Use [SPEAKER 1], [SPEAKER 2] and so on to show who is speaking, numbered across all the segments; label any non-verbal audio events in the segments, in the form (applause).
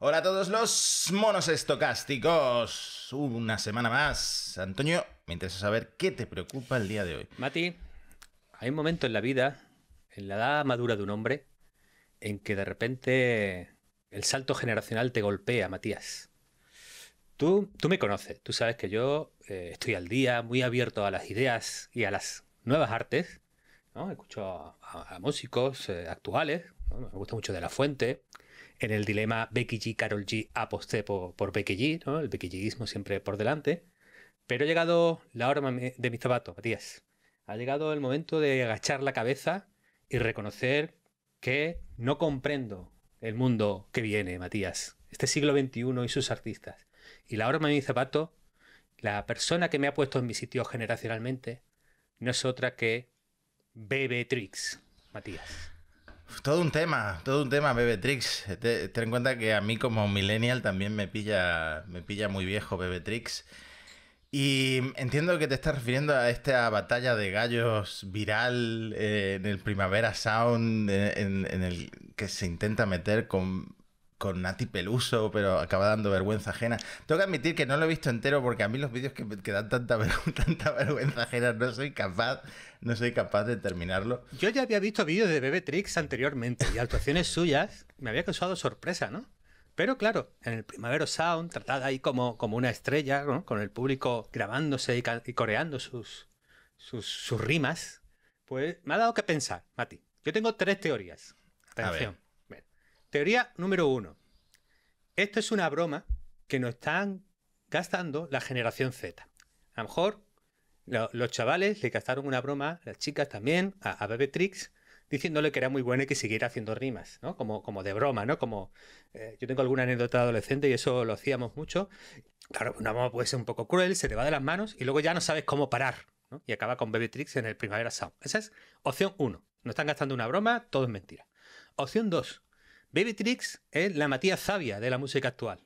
[SPEAKER 1] Hola a todos los monos estocásticos. Una semana más. Antonio,
[SPEAKER 2] me interesa saber qué te preocupa el día de hoy. Mati, hay un momento en la vida, en la edad madura de un hombre, en que de repente el salto generacional te golpea, Matías. Tú, tú me conoces, tú sabes que yo eh, estoy al día, muy abierto a las ideas y a las nuevas artes. Escucho a, músicos eh, actuales, me gusta mucho De La Fuente, en el dilema Becky G, Carol G, aposté por, por Becky G, el Becky Gismo siempre por delante. Pero ha llegado la hora de mis zapatos, Matías. Ha llegado el momento de agachar la cabeza y reconocer que no comprendo el mundo que viene, Matías. Este siglo XXI y sus artistas. Y la hora de mi zapato, la persona que me ha puesto en mi sitio generacionalmente, no es otra que Bebetrix, Matías.
[SPEAKER 1] Todo un tema, todo un tema, Bebetrix. Ten en cuenta que a mí como millennial también me pilla, me pilla muy viejo Bebetrix. Y entiendo que te estás refiriendo a esta batalla de gallos viral eh, en el Primavera Sound, eh, en, en, el que se intenta meter con con Nati Peluso, pero acaba dando vergüenza ajena. Tengo que admitir que no lo he visto entero porque a mí los vídeos que, me dan (laughs) tanta,
[SPEAKER 2] vergüenza ajena no soy capaz, no soy capaz de terminarlo. Yo ya había visto vídeos de Bebe Tricks anteriormente y actuaciones suyas me había causado sorpresa, ¿no? Pero claro, en el Primavero Sound, tratada ahí como, una estrella, ¿no? con el público grabándose y, coreando sus rimas, pues me ha dado que pensar, Mati. Yo tengo tres teorías. Atención. Teoría número uno. Esto es una broma que nos están gastando la generación Z. A lo mejor los chavales le gastaron una broma, las chicas también, a, Bebetrix, diciéndole que era muy bueno que siguiera haciendo rimas, ¿no? Como, como de broma, ¿no? Como eh, yo tengo alguna anécdota adolescente y eso lo hacíamos mucho. Claro, una broma puede ser un poco cruel, se te va de las manos y luego ya no sabes cómo parar, Y acaba con Bebetrix en el Primavera Sound. Esa es opción uno. No están gastando una broma, todo es mentira. Opción dos. Baby Tricks es la Matías Sabia de la música actual.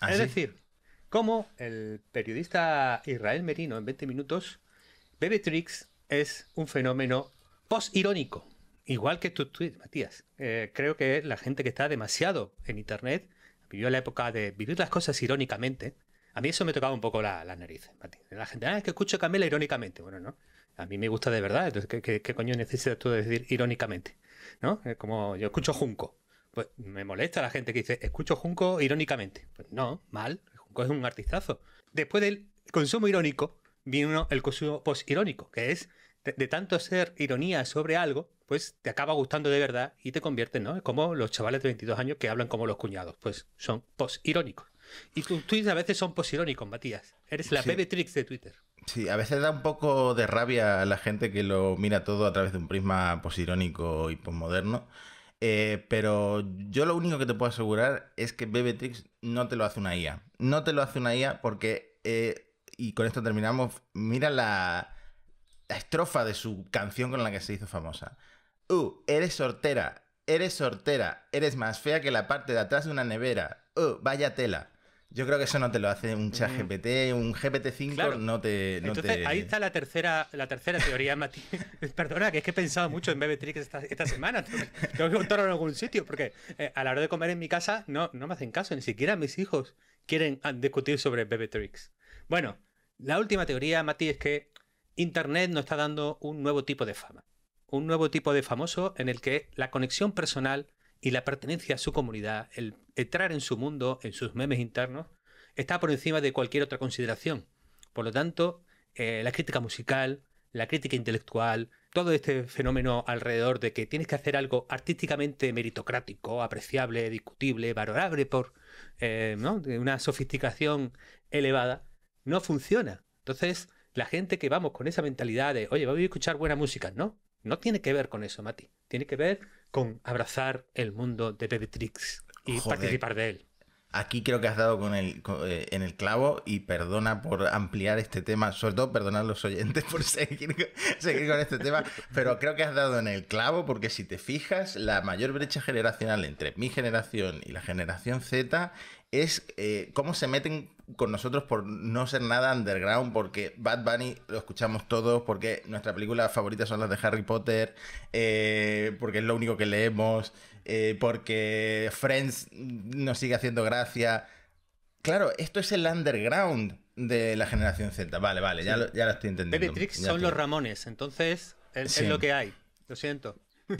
[SPEAKER 2] Ah, es decir, como el periodista Israel Merino en 20 minutos, Baby Tricks es un fenómeno post-irónico. Igual que tu tweet, Matías. Eh, creo que la gente que está demasiado en internet vivió la época de vivir las cosas irónicamente. A mí eso me tocaba un poco las la nariz. La gente, ah, es que escucho Camela irónicamente. Bueno, no. A mí me gusta de verdad. Entonces, ¿qué, coño necesitas tú decir irónicamente? ¿No? como yo escucho Junco. Pues me molesta la gente que dice, escucho Junco irónicamente. Pues no, mal, Junco es un artistazo. Después del consumo irónico, vino el consumo post-irónico, que es de, tanto ser ironía sobre algo, pues te acaba gustando de verdad y te convierte, ¿no? Es como los chavales de 22 años que hablan como los cuñados, pues son post-irónicos. Y tus tweets a veces son post-irónicos, Matías. Eres la sí. baby tricks de Twitter.
[SPEAKER 1] Sí, a veces da un poco de rabia a la gente que lo mira todo a través de un prisma posirónico y posmoderno. Eh, pero yo lo único que te puedo asegurar es que Bebetrix no te lo hace una IA. No te lo hace una IA porque, eh, y con esto terminamos, mira la, la, estrofa de su canción con la que se hizo famosa. Uh, eres sortera, eres sortera, eres más fea que la parte de atrás de una nevera. Uh, vaya tela. Yo creo que eso no te lo hace un mm. chat GPT, un GPT-5 no te... Entonces ahí está
[SPEAKER 2] la tercera, la tercera teoría, Mati. (laughs) Perdona, que es que he pensado mucho en Bebetrix esta, esta semana. (laughs) Tengo que contarlo en algún sitio, porque eh, a la hora de comer en mi casa no, no me hacen caso, ni siquiera mis hijos quieren ah, discutir sobre tricks. Bueno, la última teoría, Mati, es que Internet nos está dando un nuevo tipo de fama. Un nuevo tipo de famoso en el que la conexión personal y la pertenencia a su comunidad, el entrar en su mundo, en sus memes internos, está por encima de cualquier otra consideración. Por lo tanto, eh, la crítica musical, la crítica intelectual, todo este fenómeno alrededor de que tienes que hacer algo artísticamente meritocrático, apreciable, discutible, valorable por eh, de una sofisticación elevada, no funciona. Entonces, la gente que vamos con esa mentalidad de, oye, voy a escuchar buena música, no, no tiene que ver con eso, Mati. Tiene que ver con abrazar el mundo de Bebetrix y participar de él.
[SPEAKER 1] Aquí creo que has dado con eh, en el clavo y perdona por ampliar este tema, sobre todo perdonar los oyentes por (laughs) seguir, seguir con este tema, pero creo que has dado en el clavo porque si te fijas, la mayor brecha generacional entre mi generación y la generación Z es eh, cómo se meten con nosotros por no ser nada underground, porque Bad Bunny lo escuchamos todos, porque nuestra película favorita son las de Harry Potter, eh, porque es lo único que leemos, eh, porque Friends nos sigue haciendo gracia. Claro, esto es el underground de la generación Z. Vale, vale, ya, lo, ya lo estoy entendiendo. Baby son los
[SPEAKER 2] Ramones, entonces es lo que hay. Lo siento. (laughs)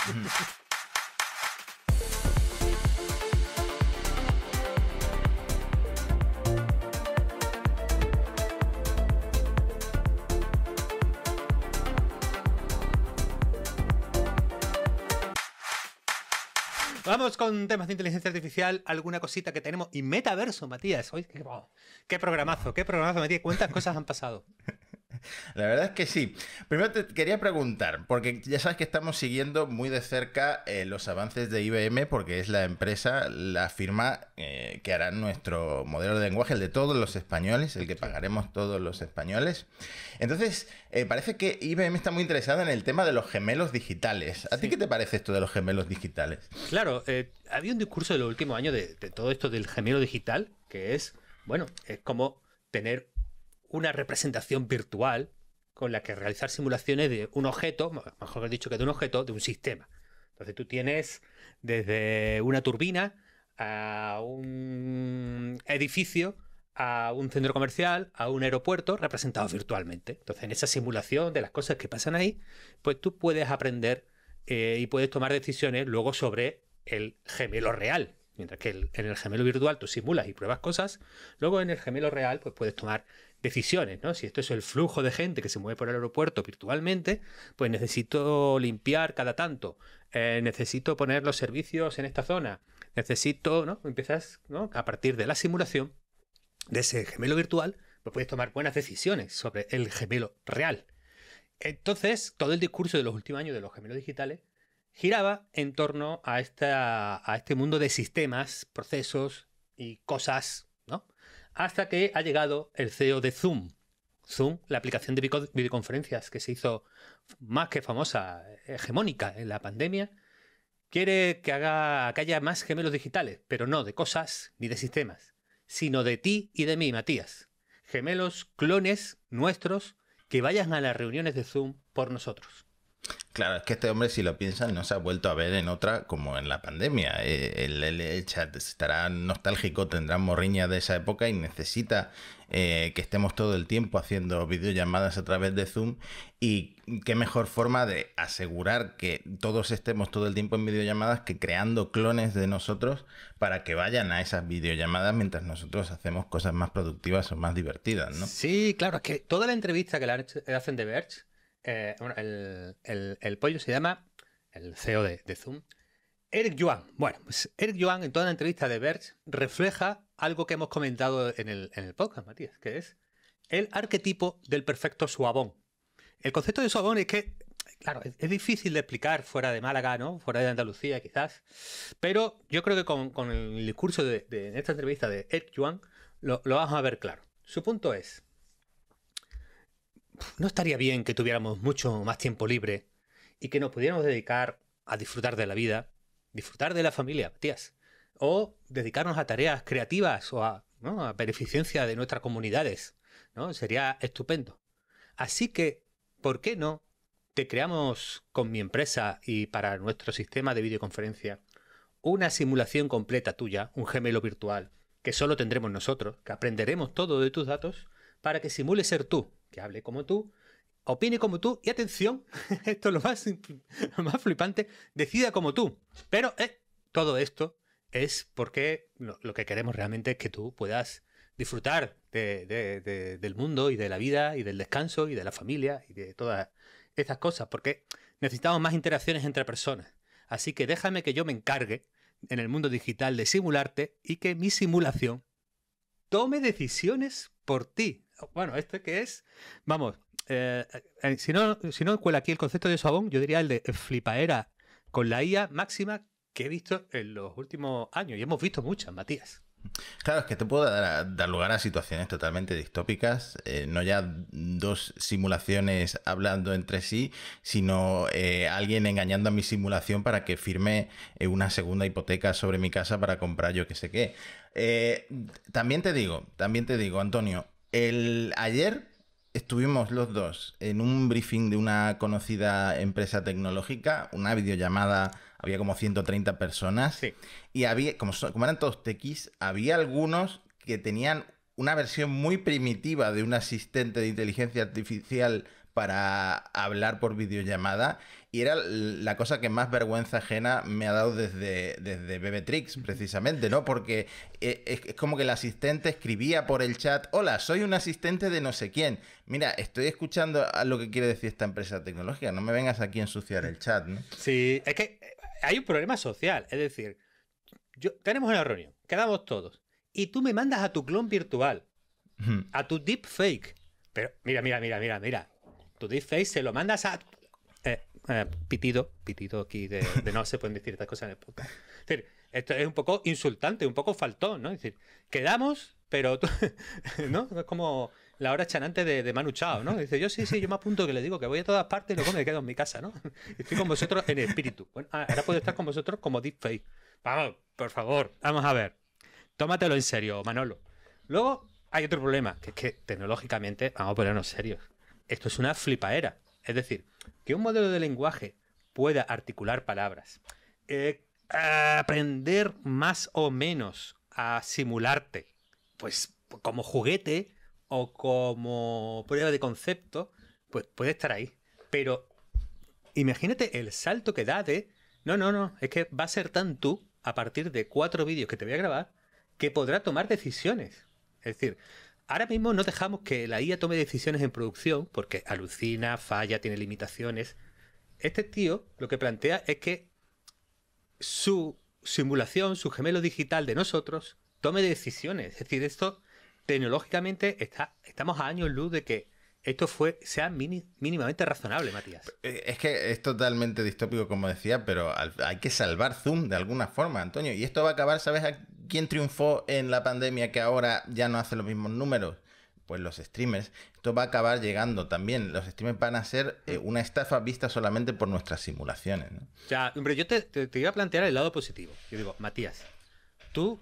[SPEAKER 2] Vamos con temas de inteligencia artificial, alguna cosita que tenemos. Y metaverso, Matías. Hoy, qué, qué programazo, qué programazo, Matías. ¿Cuántas cosas han pasado?
[SPEAKER 1] (laughs) La verdad es que sí. Primero te quería preguntar, porque ya sabes que estamos siguiendo muy de cerca eh, los avances de IBM, porque es la empresa, la firma eh, que hará nuestro modelo de lenguaje, el de todos los españoles, el que pagaremos todos los españoles. Entonces, eh, parece que IBM está muy interesada en el tema de los gemelos digitales. ¿A ti qué te parece esto de los gemelos digitales?
[SPEAKER 2] Claro, había un discurso de los últimos años de, de todo esto del gemelo digital, que es, bueno, es como tener una representación virtual con la que realizar simulaciones de un objeto, mejor dicho que de un objeto, de un sistema. Entonces tú tienes desde una turbina a un edificio, a un centro comercial, a un aeropuerto representado virtualmente. Entonces en esa simulación de las cosas que pasan ahí, pues tú puedes aprender eh, y puedes tomar decisiones luego sobre el gemelo real. Mientras que en el gemelo virtual tú simulas y pruebas cosas, luego en el gemelo real pues puedes tomar decisiones, ¿no? Si esto es el flujo de gente que se mueve por el aeropuerto virtualmente, pues necesito limpiar cada tanto, eh, necesito poner los servicios en esta zona, necesito, ¿no? Empiezas, A partir de la simulación de ese gemelo virtual, pues puedes tomar buenas decisiones sobre el gemelo real. Entonces, todo el discurso de los últimos años de los gemelos digitales giraba en torno a, a este mundo de sistemas, procesos y cosas hasta que ha llegado el CEO de Zoom. Zoom, la aplicación de videoconferencias que se hizo más que famosa, hegemónica en la pandemia, quiere que, haga, que haya más gemelos digitales, pero no de cosas ni de sistemas, sino de ti y de mí, Matías. Gemelos, clones nuestros, que vayan a las reuniones de Zoom por nosotros.
[SPEAKER 1] Claro, es que este hombre, si lo piensan, no se ha vuelto a ver en otra como en la pandemia. Eh, el chat estará nostálgico, tendrá morriña de esa época y necesita eh, que estemos todo el tiempo haciendo videollamadas a través de Zoom. Y qué mejor forma de asegurar que todos estemos todo el tiempo en videollamadas que creando clones de nosotros para que vayan a esas videollamadas mientras nosotros hacemos cosas más productivas o más divertidas, ¿no?
[SPEAKER 2] Sí, claro, es que toda la entrevista que le hacen de Verge eh, el, pollo se llama, el CEO de, Zoom, Eric Yuan. Bueno, pues Eric Yuan en toda la entrevista de Verge refleja algo que hemos comentado en el, podcast, Matías, que es el arquetipo del perfecto suabón El concepto de suabón es que, claro, es, difícil de explicar fuera de Málaga, ¿no? Fuera de Andalucía, quizás. Pero yo creo que con, el discurso de, esta entrevista de Eric Yuan lo, lo vamos a ver claro. Su punto es, ¿no estaría bien que tuviéramos mucho más tiempo libre y que nos pudiéramos dedicar a disfrutar de la vida, disfrutar de la familia, tías, O dedicarnos a tareas creativas o a, ¿no? beneficencia de nuestras comunidades, ¿no? Sería estupendo. Así que, ¿por qué no te creamos con mi empresa y para nuestro sistema de videoconferencia una simulación completa tuya, un gemelo virtual, que solo tendremos nosotros, que aprenderemos todo de tus datos para que simule ser tú, que hable como tú, opine como tú y atención, (laughs) esto es lo más, más flipante, decida como tú. Pero eh, todo esto es porque lo, que queremos realmente es que tú puedas disfrutar del mundo y de la vida y del descanso y de la familia y de todas esas cosas, porque necesitamos más interacciones entre personas. Así que déjame que yo me encargue en el mundo digital de simularte y que mi simulación tome decisiones por ti. Bueno, este que es. Vamos, eh, eh, si, no, si no cuela aquí el concepto de sabón, yo diría el de flipaera con la IA máxima que he visto en los últimos años. Y hemos visto muchas, Matías.
[SPEAKER 1] Claro, es que te puede dar, lugar a situaciones totalmente distópicas, eh, no ya dos simulaciones hablando entre sí, sino alguien engañando a mi simulación para que firme una segunda hipoteca sobre mi casa para comprar yo que sé qué. también te digo, también te digo, Antonio, el, ayer estuvimos los dos en un briefing de una conocida empresa tecnológica, una videollamada, había como 130 personas. Y había, como, eran todos tequis, había algunos que tenían una versión muy primitiva de un asistente de inteligencia artificial para hablar por videollamada y era la cosa que más vergüenza ajena me ha dado desde, desde Bebetrix, precisamente, ¿no? Porque eh, es, como que el asistente escribía por el chat, hola, soy un asistente de no sé quién. Mira, estoy escuchando a lo que quiere decir esta empresa tecnológica, no me vengas aquí a ensuciar el chat, ¿no? Sí, es
[SPEAKER 2] que eh, hay un problema social, es decir, yo, tenemos una reunión, quedamos todos, y tú me mandas a tu clon virtual, a tu deepfake. Pero mira, mira, mira, mira, mira tu face se lo mandas a... Eh, eh, pitido, pitido aquí de, no se pueden decir estas cosas en el podcast. Es decir, esto es un poco insultante, un poco faltón, ¿no? Es decir, quedamos, pero tú, (laughs) ¿no? Es como la hora chanante de, de Manu ¿no? Dice, yo sí, sí, yo me apunto que le digo que voy a todas partes y luego me quedo en mi casa, ¿no? Estoy con vosotros en espíritu. Bueno, ah, ahora puedo estar con vosotros como face. Vamos, por favor, vamos a ver. Tómatelo en serio, Manolo. Luego hay otro problema, que es que tecnológicamente, vamos a ponernos serios, esto es una flipaera. Es decir, que un modelo de lenguaje pueda articular palabras, eh, aprender más o menos a simularte, pues como juguete o como prueba de concepto, pues puede estar ahí. Pero imagínate el salto que da de, no, no, no, es que va a ser tan tú a partir de cuatro vídeos que te voy a grabar que podrá tomar decisiones. Es decir, Ahora mismo no dejamos que la IA tome decisiones en producción porque alucina, falla, tiene limitaciones. Este tío lo que plantea es que su simulación, su gemelo digital de nosotros, tome decisiones. Es decir, esto tecnológicamente está, estamos a años luz de que esto fue, sea mínimamente razonable, Matías.
[SPEAKER 1] Eh, es que es totalmente distópico, como decía, pero hay que salvar Zoom de alguna forma, Antonio. Y esto va a acabar, ¿sabes a quién triunfó en la pandemia que ahora ya no hace los mismos números? Pues los streamers. Esto va a acabar llegando también. Los streamers van a ser eh, una estafa vista solamente por nuestras simulaciones.
[SPEAKER 2] Ya, hombre, yo te iba a plantear el lado positivo. Yo digo, Matías, tú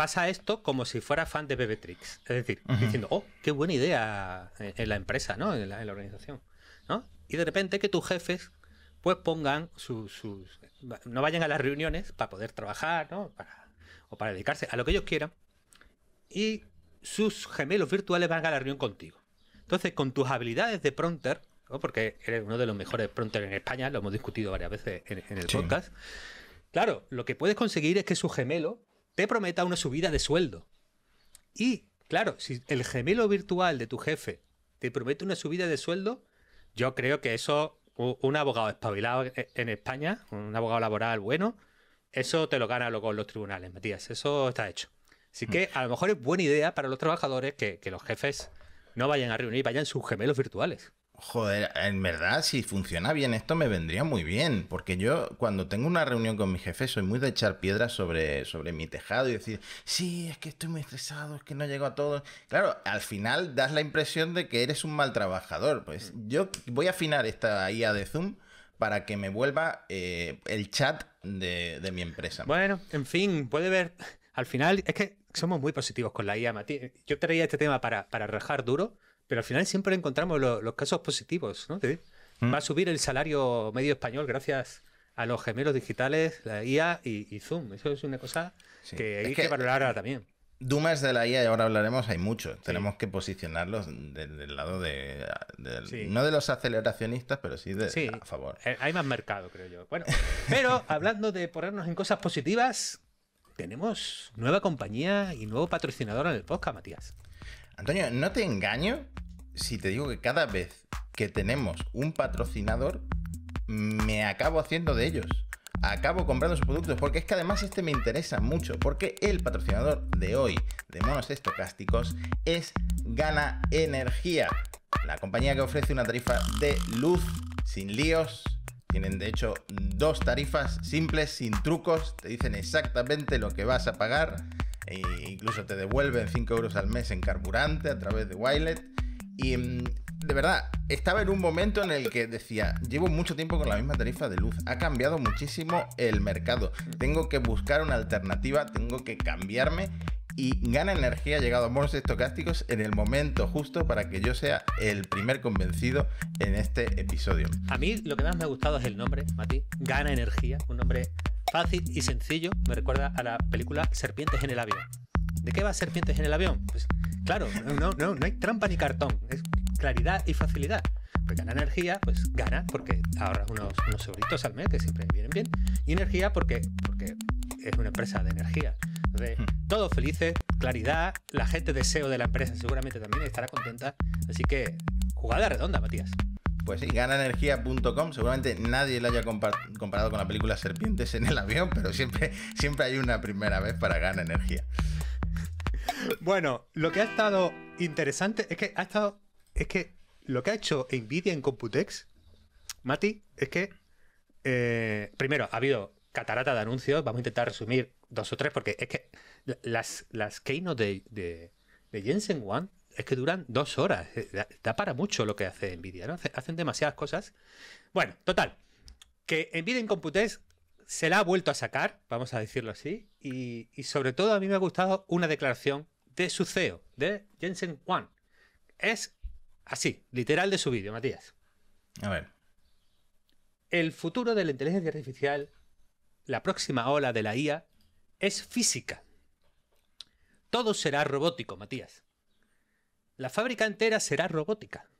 [SPEAKER 2] pasa esto como si fuera fan de Bebetrix. Es decir, diciendo, oh, qué buena idea eh, en, la empresa, ¿no? En la, organización. Y de repente que tus jefes pues pongan sus, no vayan a las reuniones para poder trabajar, ¿no? o para dedicarse a lo que ellos quieran. Y sus gemelos virtuales van a la reunión contigo. Entonces, con tus habilidades de prompter, porque eres uno de los mejores prompters en España, lo hemos discutido varias veces en, el podcast. Claro, lo que puedes conseguir es que su gemelo te prometa una subida de sueldo. Y, claro, si el gemelo virtual de tu jefe te promete una subida de sueldo, yo creo que eso, un abogado espabilado e, en España, un abogado laboral bueno, eso te lo gana luego los tribunales, Matías. Eso está hecho. Así que mm. a lo mejor es buena idea para los trabajadores que los jefes no vayan a reunir, vayan sus gemelos virtuales.
[SPEAKER 1] Joder, en verdad, si funciona bien esto me vendría muy bien, porque yo cuando tengo una reunión con mi jefe soy muy de echar piedras sobre, sobre mi tejado y decir, sí, es que estoy muy estresado, es que no llego a todo. Claro, al final das la impresión de que eres un mal trabajador. Pues mm. yo voy a afinar esta IA de Zoom para que me vuelva eh, el
[SPEAKER 2] chat de, mi empresa. Bueno, en fin, puede ver. Al final es que somos muy positivos con la IA, Mati. Yo traía este tema para, para rajar duro pero al final siempre encontramos los casos positivos, ¿no? Va a mm. subir el salario medio español gracias a los gemelos digitales, la IA y, Zoom. Eso es una cosa que hay que, valorar ahora también.
[SPEAKER 1] Dumas de la IA, y ahora hablaremos, hay muchos. Tenemos que posicionarlos del, lado de. No de los aceleracionistas, pero sí de. A
[SPEAKER 2] favor. Eh, hay más mercado, creo yo. Bueno, pero (laughs) hablando de ponernos en cosas positivas, tenemos nueva compañía y nuevo patrocinador en el podcast, Matías. Antonio, no te engaño si te digo que cada
[SPEAKER 1] vez que tenemos un patrocinador, me acabo haciendo de ellos. Acabo comprando sus productos porque es que además este me interesa mucho, porque el patrocinador de hoy de monos estocásticos es Gana Energía, la compañía que ofrece una tarifa de luz sin líos, tienen de hecho dos tarifas simples, sin trucos, te dicen exactamente lo que vas a pagar e incluso te devuelven 5 euros al mes en carburante a través de Wilet y mm, de verdad, estaba en un momento en el que decía, llevo mucho tiempo con la misma tarifa de luz, ha cambiado muchísimo el mercado, tengo que buscar una alternativa, tengo que cambiarme y Gana Energía ha llegado a moros estocásticos en el momento justo para que yo sea el primer
[SPEAKER 2] convencido en este episodio. A mí lo que más me ha gustado es el nombre, Mati. Gana Energía, un nombre fácil y sencillo, me recuerda a la película Serpientes en el avión. ¿De qué va Serpientes en el avión? Pues Claro, no, no, no hay trampa ni cartón. Es claridad y facilidad. Pues gana energía, pues gana porque ahora unos, unos al mes, que siempre vienen bien. Y energía porque, porque es una empresa de energía. de hmm. todo todos felices, claridad, la gente deseo de la empresa seguramente también estará contenta. Así que, jugada redonda,
[SPEAKER 1] Matías. Pues sí, ganaenergía.com. Seguramente nadie la haya comparado con la película Serpientes en el avión, pero siempre, siempre hay una primera vez para Gana Energía.
[SPEAKER 2] Bueno, lo que ha estado interesante es que ha estado. Es que lo que ha hecho Nvidia en Computex, Mati, es que. Eh, primero, ha habido catarata de anuncios. Vamos a intentar resumir dos o tres, porque es que las, las keynote de, de, Jensen One es que duran dos horas. Eh, da, para mucho lo que hace Nvidia, ¿no? Hacen demasiadas cosas. Bueno, total. Que Nvidia en Computex se la ha vuelto a sacar, vamos a decirlo así, y, sobre todo a mí me ha gustado una declaración de su CEO, de Jensen Huang. Es así, literal de su vídeo, Matías. A ver. El futuro de la inteligencia artificial, la próxima ola de la IA, es física. Todo será robótico, Matías. La fábrica entera será robótica.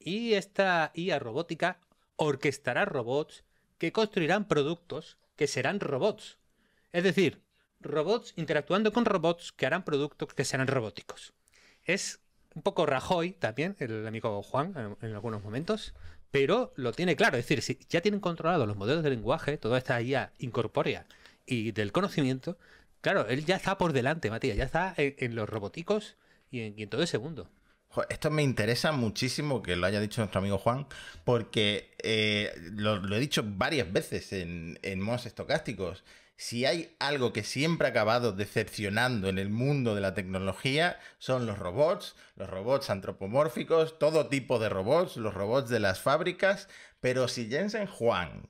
[SPEAKER 2] Y esta IA robótica orquestará robots que construirán productos que serán robots. Es decir, robots interactuando con robots que harán productos que serán robóticos. Es un poco Rajoy también, el amigo Juan, en, algunos momentos, pero lo tiene claro. Es decir, si ya tienen controlados los modelos de lenguaje, toda esta IA incorpórea y del conocimiento, claro, él ya está por delante, Matías, ya está en, los robóticos y en, y en todo ese mundo. Esto me interesa muchísimo que lo haya dicho
[SPEAKER 1] nuestro amigo Juan, porque eh, lo, he dicho varias veces en, en modos estocásticos. Si hay algo que siempre ha acabado decepcionando en el mundo de la tecnología, son los robots, los robots antropomórficos, todo tipo de robots, los robots de las fábricas. Pero si Jensen Juan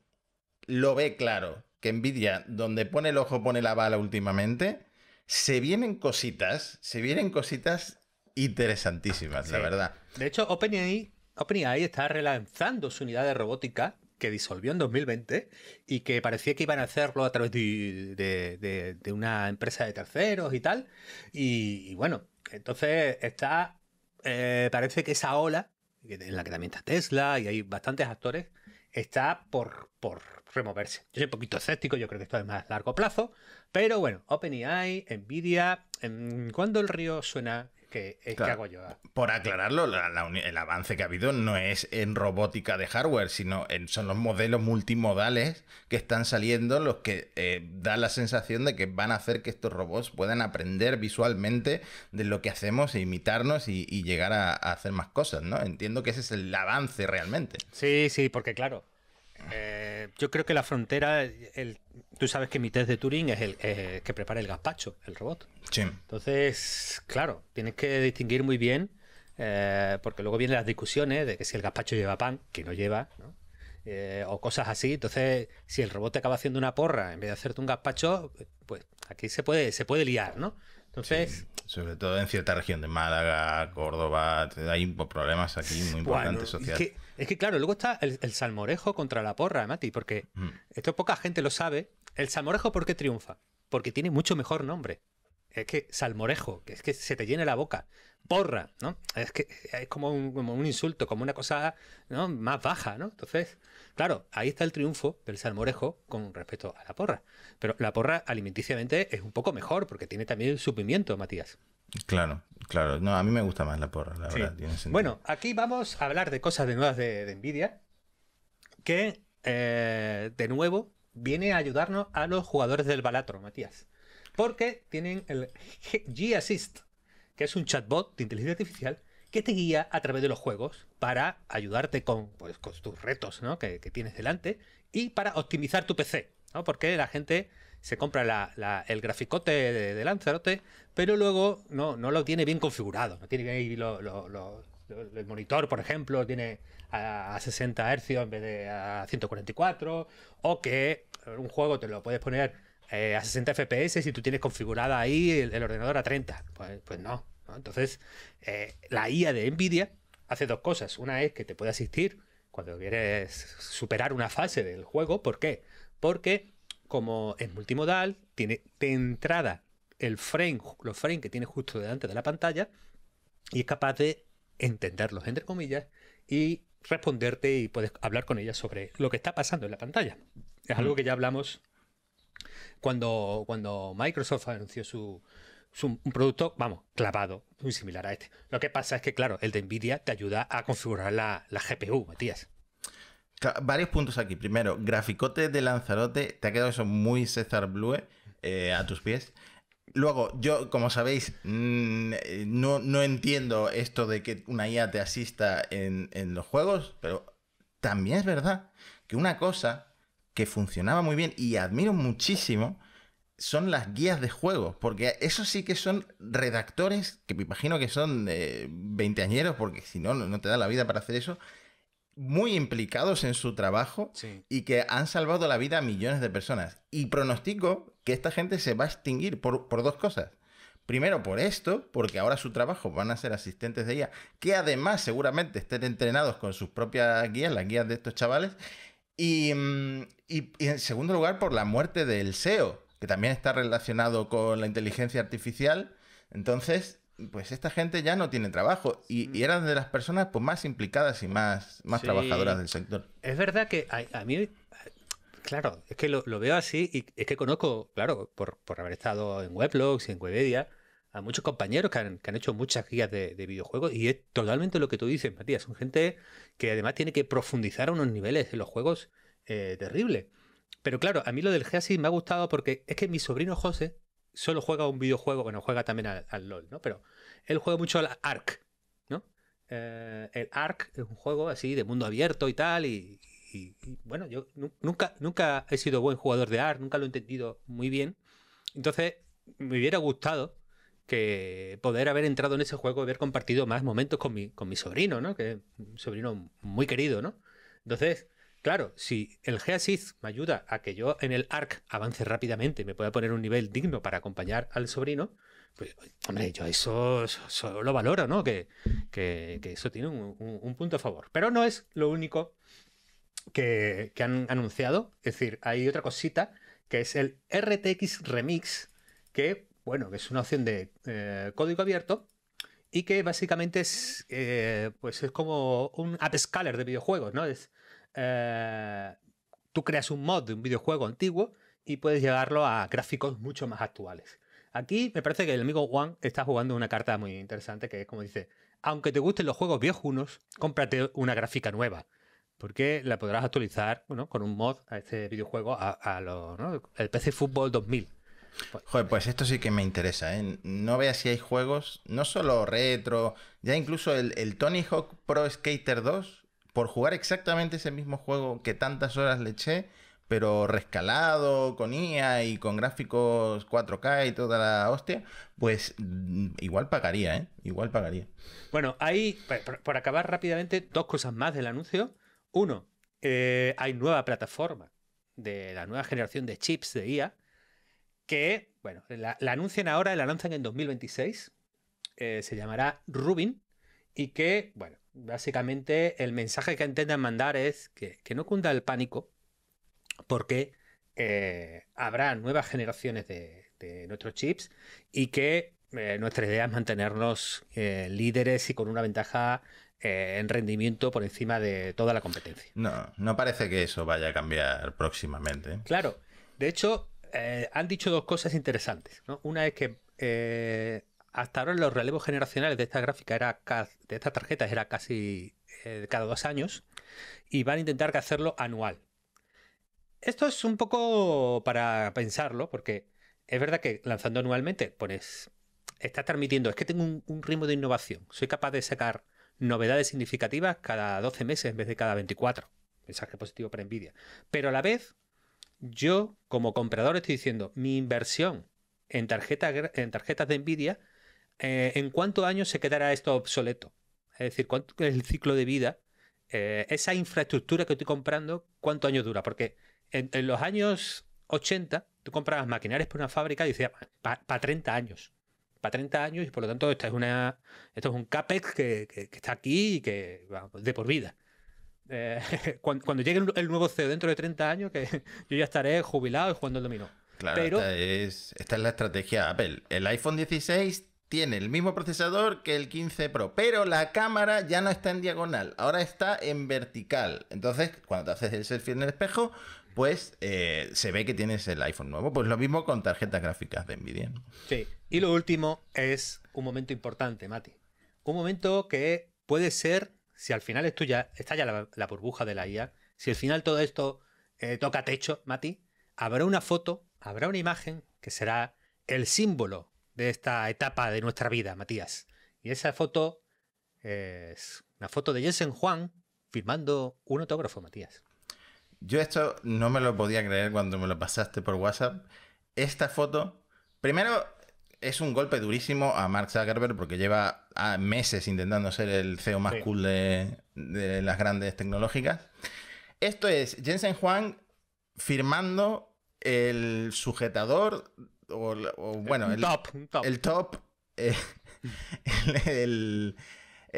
[SPEAKER 1] lo ve claro, que envidia, donde pone el ojo, pone la bala últimamente, se vienen cositas, se vienen cositas interesantísimas, la verdad.
[SPEAKER 2] De hecho, OpenAI, OpenAI está relanzando su unidad de robótica que disolvió en 2020 y que parecía que iban a hacerlo a través de, una empresa de terceros y tal. Y, bueno, entonces está, eh, parece que esa ola, en la que también está Tesla y hay bastantes actores, está por, removerse. Yo soy un poquito escéptico, yo creo que esto es más largo plazo, pero bueno, OpenAI, Nvidia, cuando el río suena? que hago yo. Ah.
[SPEAKER 1] Por aclararlo, el avance que ha habido no es en robótica de hardware, sino en, son los modelos multimodales que están saliendo los que dan eh, da la sensación de que van a hacer que estos robots puedan aprender visualmente de lo que hacemos e imitarnos y, llegar a, a hacer más cosas, ¿no? Entiendo que ese es el
[SPEAKER 2] avance realmente. Sí, sí, porque claro, eh, yo creo que la frontera, el, tú sabes que mi test de Turing es el, que prepara el gazpacho, el robot. Sí. Entonces, claro, tienes que distinguir muy bien, eh, porque luego vienen las discusiones de que si el gazpacho lleva pan, que no lleva, eh, o cosas así. Entonces, si el robot te acaba haciendo una porra en vez de hacerte un gazpacho, pues aquí se puede, se puede liar, ¿no? Entonces...
[SPEAKER 1] sobre todo en cierta región de Málaga, Córdoba, hay problemas aquí muy importantes sociales.
[SPEAKER 2] Es que, claro, luego está el, salmorejo contra la porra, Mati, porque mm. esto poca gente lo sabe. El salmorejo, ¿por qué triunfa? Porque tiene mucho mejor nombre es que salmorejo, que es que se te llena la boca, porra, ¿no? Es que es como un, un insulto, como una cosa más baja, ¿no? Entonces, Claro, ahí está el triunfo del salmorejo con respecto a la porra. Pero la porra alimenticiamente es un poco mejor porque tiene también su pimiento, Matías.
[SPEAKER 1] Claro, claro. No, a mí me gusta más la porra, la verdad.
[SPEAKER 2] bueno, aquí vamos a hablar de cosas de nuevas de, Nvidia que, eh, de nuevo, viene a ayudarnos a los jugadores del Balatro, Matías. Porque tienen el G-Assist, que es un chatbot de inteligencia artificial que te guía a través de los juegos para ayudarte con, pues, con tus retos ¿no? que, tienes delante y para optimizar tu PC. ¿no? Porque la gente se compra la, el graficote de, Lanzarote, pero luego no, lo tiene bien configurado. No tiene bien el monitor, por ejemplo, tiene a, 60 Hz en vez de a 144, o que un juego te lo puedes poner eh, a 60 FPS si tú tienes configurada ahí el, ordenador a 30. Pues, pues no. Entonces, eh, la IA de Nvidia hace dos cosas. Una es que te puede asistir cuando quieres superar una fase del juego. ¿Por qué? Porque como es multimodal, tiene de entrada el frame, los frames que tiene justo delante de la pantalla y es capaz de entenderlos, entre comillas, y responderte y puedes hablar con ella sobre lo que está pasando en la pantalla. Es algo mm. que ya hablamos cuando, cuando Microsoft anunció su, es un, producto, vamos, clavado, muy similar a este. Lo que pasa es que, claro, el de Nvidia te ayuda a configurar la,
[SPEAKER 1] GPU, Matías. varios puntos aquí. Primero, graficote de Lanzarote, te ha quedado eso muy César Blue eh, a tus pies. Luego, yo, como sabéis, mm, eh, no, entiendo esto de que una IA te asista en, en los juegos, pero también es verdad que una cosa que funcionaba muy bien y admiro muchísimo son las guías de juego, porque eso sí que son redactores, que me imagino que son eh, veinteañeros, porque si no, no te da la vida para hacer eso, muy implicados en su trabajo y que han salvado la vida a millones de personas. Y pronostico que esta gente se va a extinguir por, dos cosas. Primero por esto, porque ahora su trabajo van a ser asistentes de ella, que además seguramente estén entrenados con sus propias guías, las guías de estos chavales. y mm, en segundo lugar por la muerte del SEO, que también está relacionado con la inteligencia artificial. Entonces, pues esta gente ya no tiene trabajo y, eran de las personas pues, más implicadas y más,
[SPEAKER 2] más trabajadoras del sector. Es verdad que a, mí, claro, es que lo, veo así y es que conozco, claro, por, haber estado en weblogs y en Webedia, a muchos compañeros que han, hecho muchas guías de, videojuegos y es totalmente lo que tú dices, Matías. Son gente que además tiene que profundizar a unos niveles en los juegos eh, terribles. Pero claro, a mí lo del Geasis me ha gustado porque es que mi sobrino José solo juega un videojuego, bueno, juega también al, LOL, ¿no? Pero él juega mucho al arc ¿no? Eh, el arc es un juego así de mundo abierto y tal, y, bueno, yo nunca, nunca he sido buen jugador de Ark, nunca lo he entendido muy bien. Entonces, me hubiera gustado que poder haber entrado en ese juego, y haber compartido más momentos con mi, con mi sobrino, ¿no? Que es sobrino muy querido, ¿no? Entonces, Claro, si el Geasith me ayuda a que yo en el ARC avance rápidamente, y me pueda poner un nivel digno para acompañar al sobrino, pues, hombre, yo eso, solo lo valoro, ¿no? Que, eso tiene un, punto a favor. Pero no es lo único que, han anunciado. Es decir, hay otra cosita que es el RTX Remix, que, bueno, que es una opción de eh, código abierto y que básicamente es, eh, pues es como un upscaler de videojuegos, ¿no? Es, eh, tú creas un mod de un videojuego antiguo y puedes llevarlo a gráficos mucho más actuales. Aquí me parece que el amigo Juan está jugando una carta muy interesante que es como dice, aunque te gusten los juegos viejunos, cómprate una gráfica nueva. Porque la podrás actualizar bueno, con un mod a este videojuego, a, el PC Fútbol 2000.
[SPEAKER 1] Pues, Joder, pues esto sí que me interesa. ¿eh? No veas si hay juegos, no solo retro, ya incluso el, el Tony Hawk Pro Skater 2 por jugar exactamente ese mismo juego que tantas horas le eché, pero rescalado con IA y con gráficos 4K y toda la hostia, pues mm, igual pagaría, ¿eh? Igual pagaría.
[SPEAKER 2] Bueno, hay, por, acabar rápidamente, dos cosas más del anuncio. Uno, eh, hay nueva plataforma de la nueva generación de chips de IA que, bueno, la, anuncian ahora, la lanzan en 2026, eh, se llamará Rubin y que, bueno, básicamente el mensaje que intentan mandar es que, no cunda el pánico, porque eh, habrá nuevas generaciones de, nuestros chips y que eh, nuestra idea es mantenernos eh, líderes y con una ventaja en rendimiento por encima de toda la competencia.
[SPEAKER 1] No, no parece que eso vaya a cambiar próximamente.
[SPEAKER 2] Claro, de hecho, han dicho dos cosas interesantes. Una es que hasta ahora los relevos generacionales de esta gráfica era de estas tarjetas era casi eh, cada dos años y van a intentar hacerlo anual. Esto es un poco para pensarlo, porque es verdad que lanzando anualmente pones, estás transmitiendo, es que tengo un, ritmo de innovación, soy capaz de sacar novedades significativas cada 12 meses en vez de cada 24. Mensaje positivo para Nvidia. Pero a la vez, yo como comprador estoy diciendo, mi inversión en, en tarjetas de Nvidia eh, ¿en cuántos años se quedará esto obsoleto? Es decir, ¿cuánto es el ciclo de vida? Eh, esa infraestructura que estoy comprando, ¿cuántos años dura? Porque en, los años 80, tú comprabas maquinarias para una fábrica y decías, para 30 años. Para 30 años y por lo tanto esta es una, esto es un CAPEX que, está aquí y que de por vida. Eh, (laughs) cuando, llegue el nuevo CEO dentro de 30 años, que (laughs) yo ya estaré jubilado y jugando el dominó.
[SPEAKER 1] Claro, esta, es, esta es la estrategia Apple. El iPhone 16 tiene el mismo procesador que el 15 Pro, pero la cámara ya no está en diagonal, ahora está en vertical. Entonces, cuando haces el selfie en el espejo, pues eh, se ve que tienes el iPhone nuevo. Pues lo mismo con tarjetas gráficas de Nvidia.
[SPEAKER 2] Sí, y lo último es un momento importante, Mati. Un momento que puede ser, si al final esto ya, está ya la, burbuja de la IA, si al final todo esto eh, toca techo, Mati, habrá una foto, habrá una imagen que será el símbolo de esta etapa de nuestra vida, Matías. Y esa foto es una foto de Jensen Juan firmando un autógrafo, Matías.
[SPEAKER 1] Yo esto no me lo podía creer cuando me lo pasaste por WhatsApp. Esta foto, primero, es un golpe durísimo a Mark Zuckerberg porque lleva ah, meses intentando ser el CEO más cool de, de las grandes tecnológicas. Esto es Jensen Juan firmando el sujetador o, eh, bueno, el top, El top eh, (laughs)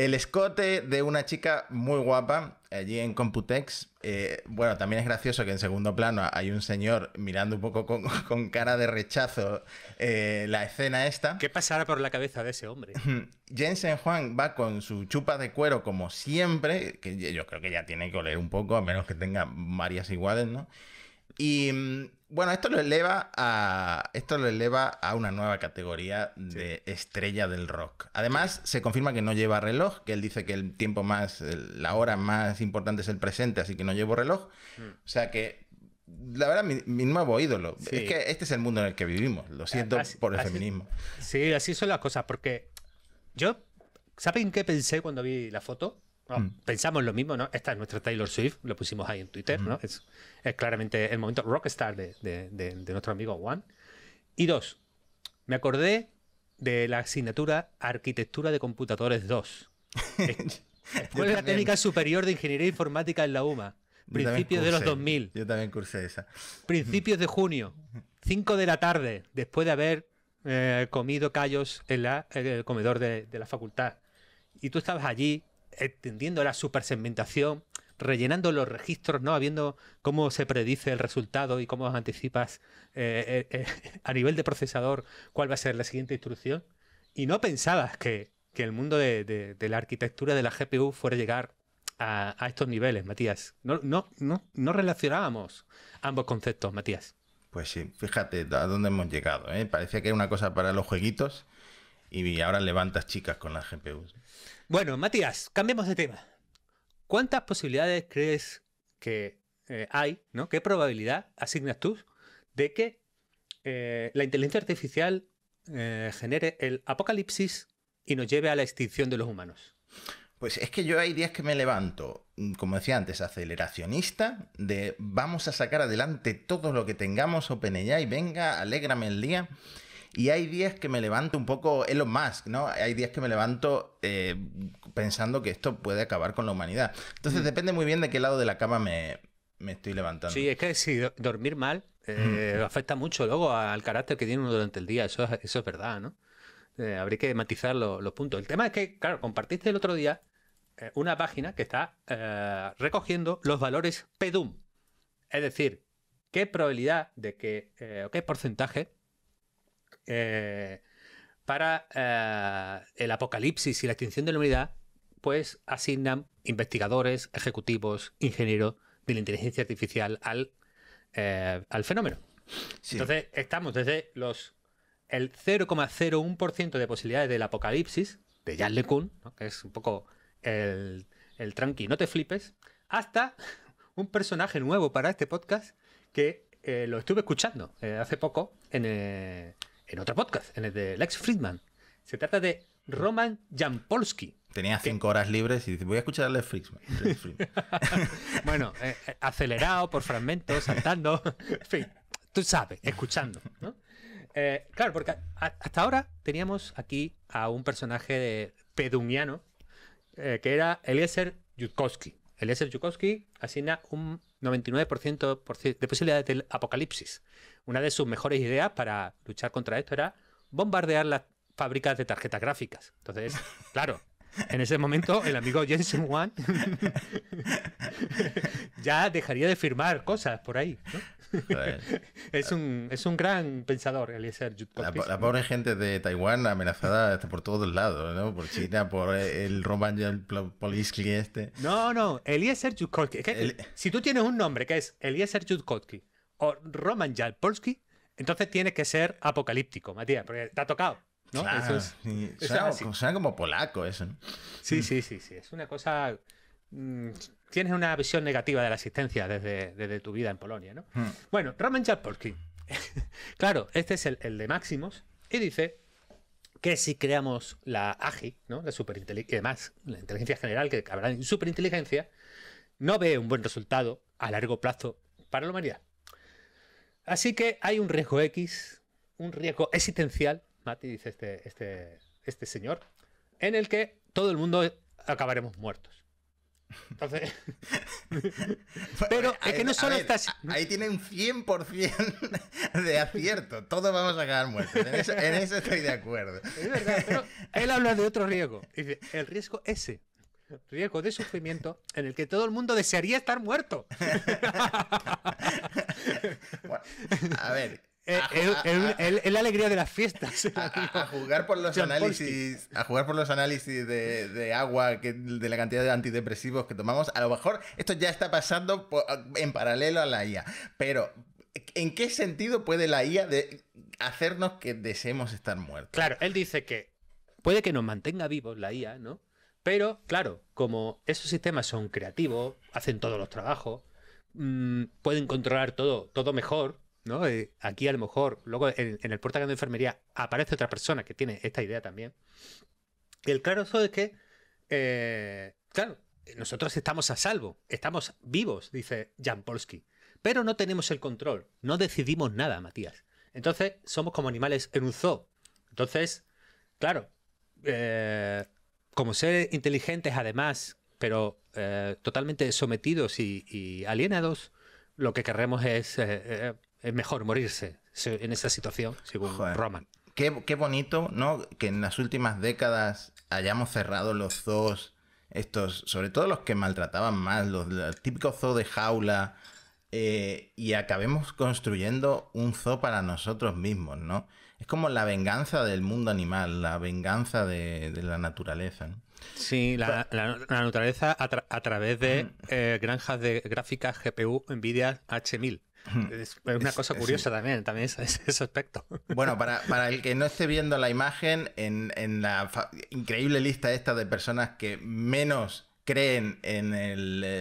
[SPEAKER 1] el, escote de una chica muy guapa allí en Computex. Eh, bueno, también es gracioso que en segundo plano hay un señor mirando un poco con, (laughs) cara de rechazo la escena esta. ¿Qué pasará por la cabeza de ese hombre? (laughs) Jensen Juan va con su chupa de cuero como siempre, que yo creo que ya tiene que oler un poco, a menos que tenga varias iguales, ¿no? Y mm, bueno, esto lo eleva a, esto lo eleva a una nueva categoría de estrella del rock. Además, se confirma que no lleva reloj, que él dice que el tiempo más, la hora más importante es el presente, así que no llevo reloj. Mm. O sea que la verdad, mi, nuevo ídolo.
[SPEAKER 2] Es que este es el mundo en el que vivimos. Lo siento por el feminismo. Sí, así son las cosas. Porque yo, ¿saben qué pensé cuando vi la foto? Ah. Mm. Pensamos lo mismo, ¿no? Esta es nuestra Taylor Swift, lo pusimos ahí en Twitter, ¿no? Mm. Es, claramente el momento rockstar de, de, nuestro amigo Juan. Y dos, me acordé de la asignatura Arquitectura de Computadores 2.
[SPEAKER 1] Fue la Técnica
[SPEAKER 2] Superior de Ingeniería Informática en la UMA.
[SPEAKER 1] Principios de los 2000.
[SPEAKER 2] Yo también cursé esa. Principios de junio, 5 de la tarde, después de haber eh, comido callos en, la, el comedor de la facultad. Y tú estabas allí extendiendo la supersegmentación, rellenando los registros, ¿no? Habiendo cómo se predice el resultado y cómo anticipas eh, eh, eh, (laughs) a nivel de procesador cuál va a ser la siguiente instrucción. Y no pensabas que, que el mundo de, la arquitectura de la GPU fuera a llegar a, estos niveles, Matías. No, no, no, no relacionábamos ambos conceptos, Matías. Pues
[SPEAKER 1] sí, fíjate a dónde hemos llegado. Parecía que era una cosa para los jueguitos y ahora levantas chicas con las GPUs.
[SPEAKER 2] Bueno, Matías, cambiemos de tema. ¿Cuántas posibilidades crees que eh, hay, ¿no? ¿Qué probabilidad asignas tú de que eh, la inteligencia artificial eh, genere el apocalipsis y nos lleve a la extinción de los humanos?
[SPEAKER 1] Pues es que yo hay días que me levanto, mm, como decía antes, aceleracionista, de vamos a sacar adelante todo lo que tengamos OpenAI, venga, alégrame el día. Y hay días que me levanto un poco Elon Musk, ¿no? Hay días que me levanto eh, pensando que esto puede acabar con la humanidad. Entonces mm. depende muy bien de qué lado de la cama me, estoy levantando. Sí,
[SPEAKER 2] es que si dormir mal eh, mm. afecta mucho luego al carácter que tiene uno durante el día, eso, es verdad, ¿no? Eh, habría que matizar los puntos. El tema es que, claro, compartiste el otro día una página que está recogiendo los valores PEDUM. Es decir, qué probabilidad de que, o qué porcentaje eh, para eh, el apocalipsis y la extinción de la humanidad, pues asignan investigadores, ejecutivos, ingenieros de la inteligencia artificial al, eh, al fenómeno. Entonces, estamos desde los el 0,01% de posibilidades del apocalipsis de Jan LeCun, que es un poco el, tranqui, no te flipes, hasta un personaje nuevo para este podcast que lo estuve escuchando hace poco en, el en otro podcast, en el de Lex Friedman. Se trata de Roman Jampolski. Tenía
[SPEAKER 1] cinco horas libres y dice, voy a
[SPEAKER 2] escuchar a Lex Friedman. (laughs) (laughs) bueno, eh, eh, acelerado, por fragmentos, saltando, (laughs) en fin, tú sabes, escuchando. ¿no? Eh, claro, porque hasta ahora teníamos aquí a un personaje de pedumiano que era Eliezer Yudkowsky. Eliezer Yudkowsky asigna un 99% de posibilidades del apocalipsis. Una de sus mejores ideas para luchar contra esto era bombardear las fábricas de tarjetas gráficas. Entonces, (laughs) claro, en ese momento el amigo Jensen Wan (laughs) (laughs) ya dejaría de firmar cosas por ahí. (laughs) es, un, es un gran pensador, Eliezer la, la, pobre
[SPEAKER 1] gente de Taiwán amenazada por todos lados, ¿no? Por China, por el Roman el este.
[SPEAKER 2] No, no, Eliezer Jutkowski Si tú tienes un nombre que es Eliezer Jutkowski o Roman Polski, entonces tiene que ser apocalíptico, Matías, porque te ha tocado. ¿no? eso suena, como polaco eso. Sí, sí, sí, sí. Es una cosa... Mm, tienes una visión negativa de la existencia desde, tu vida en Polonia, ¿no? Hmm. Bueno, Roman Chalpolsky, (laughs) claro, este es el, de Máximos, y dice que si creamos la AGI, ¿no? la superinteligencia, la inteligencia general, que habrá en superinteligencia, no ve un buen resultado a largo plazo para la humanidad. Así que hay un riesgo X, un riesgo existencial, Mati dice este, este, este señor, en el que todo el mundo acabaremos muertos. Entonces. (laughs) Pero es que no solo estás.
[SPEAKER 1] Ahí tiene un 100%
[SPEAKER 2] de acierto. Todos vamos a quedar muertos. En eso, estoy de acuerdo.
[SPEAKER 1] Es verdad, pero él
[SPEAKER 2] habla de otro riesgo. Dice: el riesgo ese. Riesgo de sufrimiento en el que todo el mundo desearía estar muerto. (laughs) a ver, es, eh, la alegría de las fiestas. (laughs) A, jugar por los análisis,
[SPEAKER 1] a jugar por los análisis de, agua, que, de la cantidad de antidepresivos que tomamos. A lo mejor esto ya está pasando en paralelo a la IA. Pero, ¿en qué sentido
[SPEAKER 2] puede la IA hacernos que deseemos estar muertos? Claro, él dice que puede que nos mantenga vivos la IA, ¿no? Pero, claro, como esos sistemas son creativos, hacen todos los trabajos, mm, pueden controlar todo, todo mejor, eh, aquí a lo mejor, luego en, el portal de enfermería aparece otra persona que tiene esta idea también. Y el claro eso es que, eh, claro, nosotros estamos a salvo, estamos vivos, dice Jan Polsky, pero no tenemos el control, no decidimos nada, Matías. Entonces, somos como animales en un zoo. Entonces, claro, eh, como seres inteligentes además, pero totalmente sometidos y, alienados, lo que querremos es es mejor morirse en esa situación, según Roman.
[SPEAKER 1] Qué, bonito, ¿no? Que en las últimas décadas hayamos cerrado los zoos, estos, sobre todo los que maltrataban más, los, típicos zoos de jaula, eh, y acabemos construyendo un zoo para nosotros mismos, ¿no? Es como la venganza del mundo animal, la venganza de, la naturaleza.
[SPEAKER 2] Sí, la, naturaleza a, través de eh, granjas de gráficas GPU NVIDIA H1000. (laughs) Es una cosa curiosa también, también ese, aspecto. (laughs) Bueno, para,
[SPEAKER 1] para, el que no esté viendo la imagen, en, la increíble lista esta de personas que menos creen en, eh,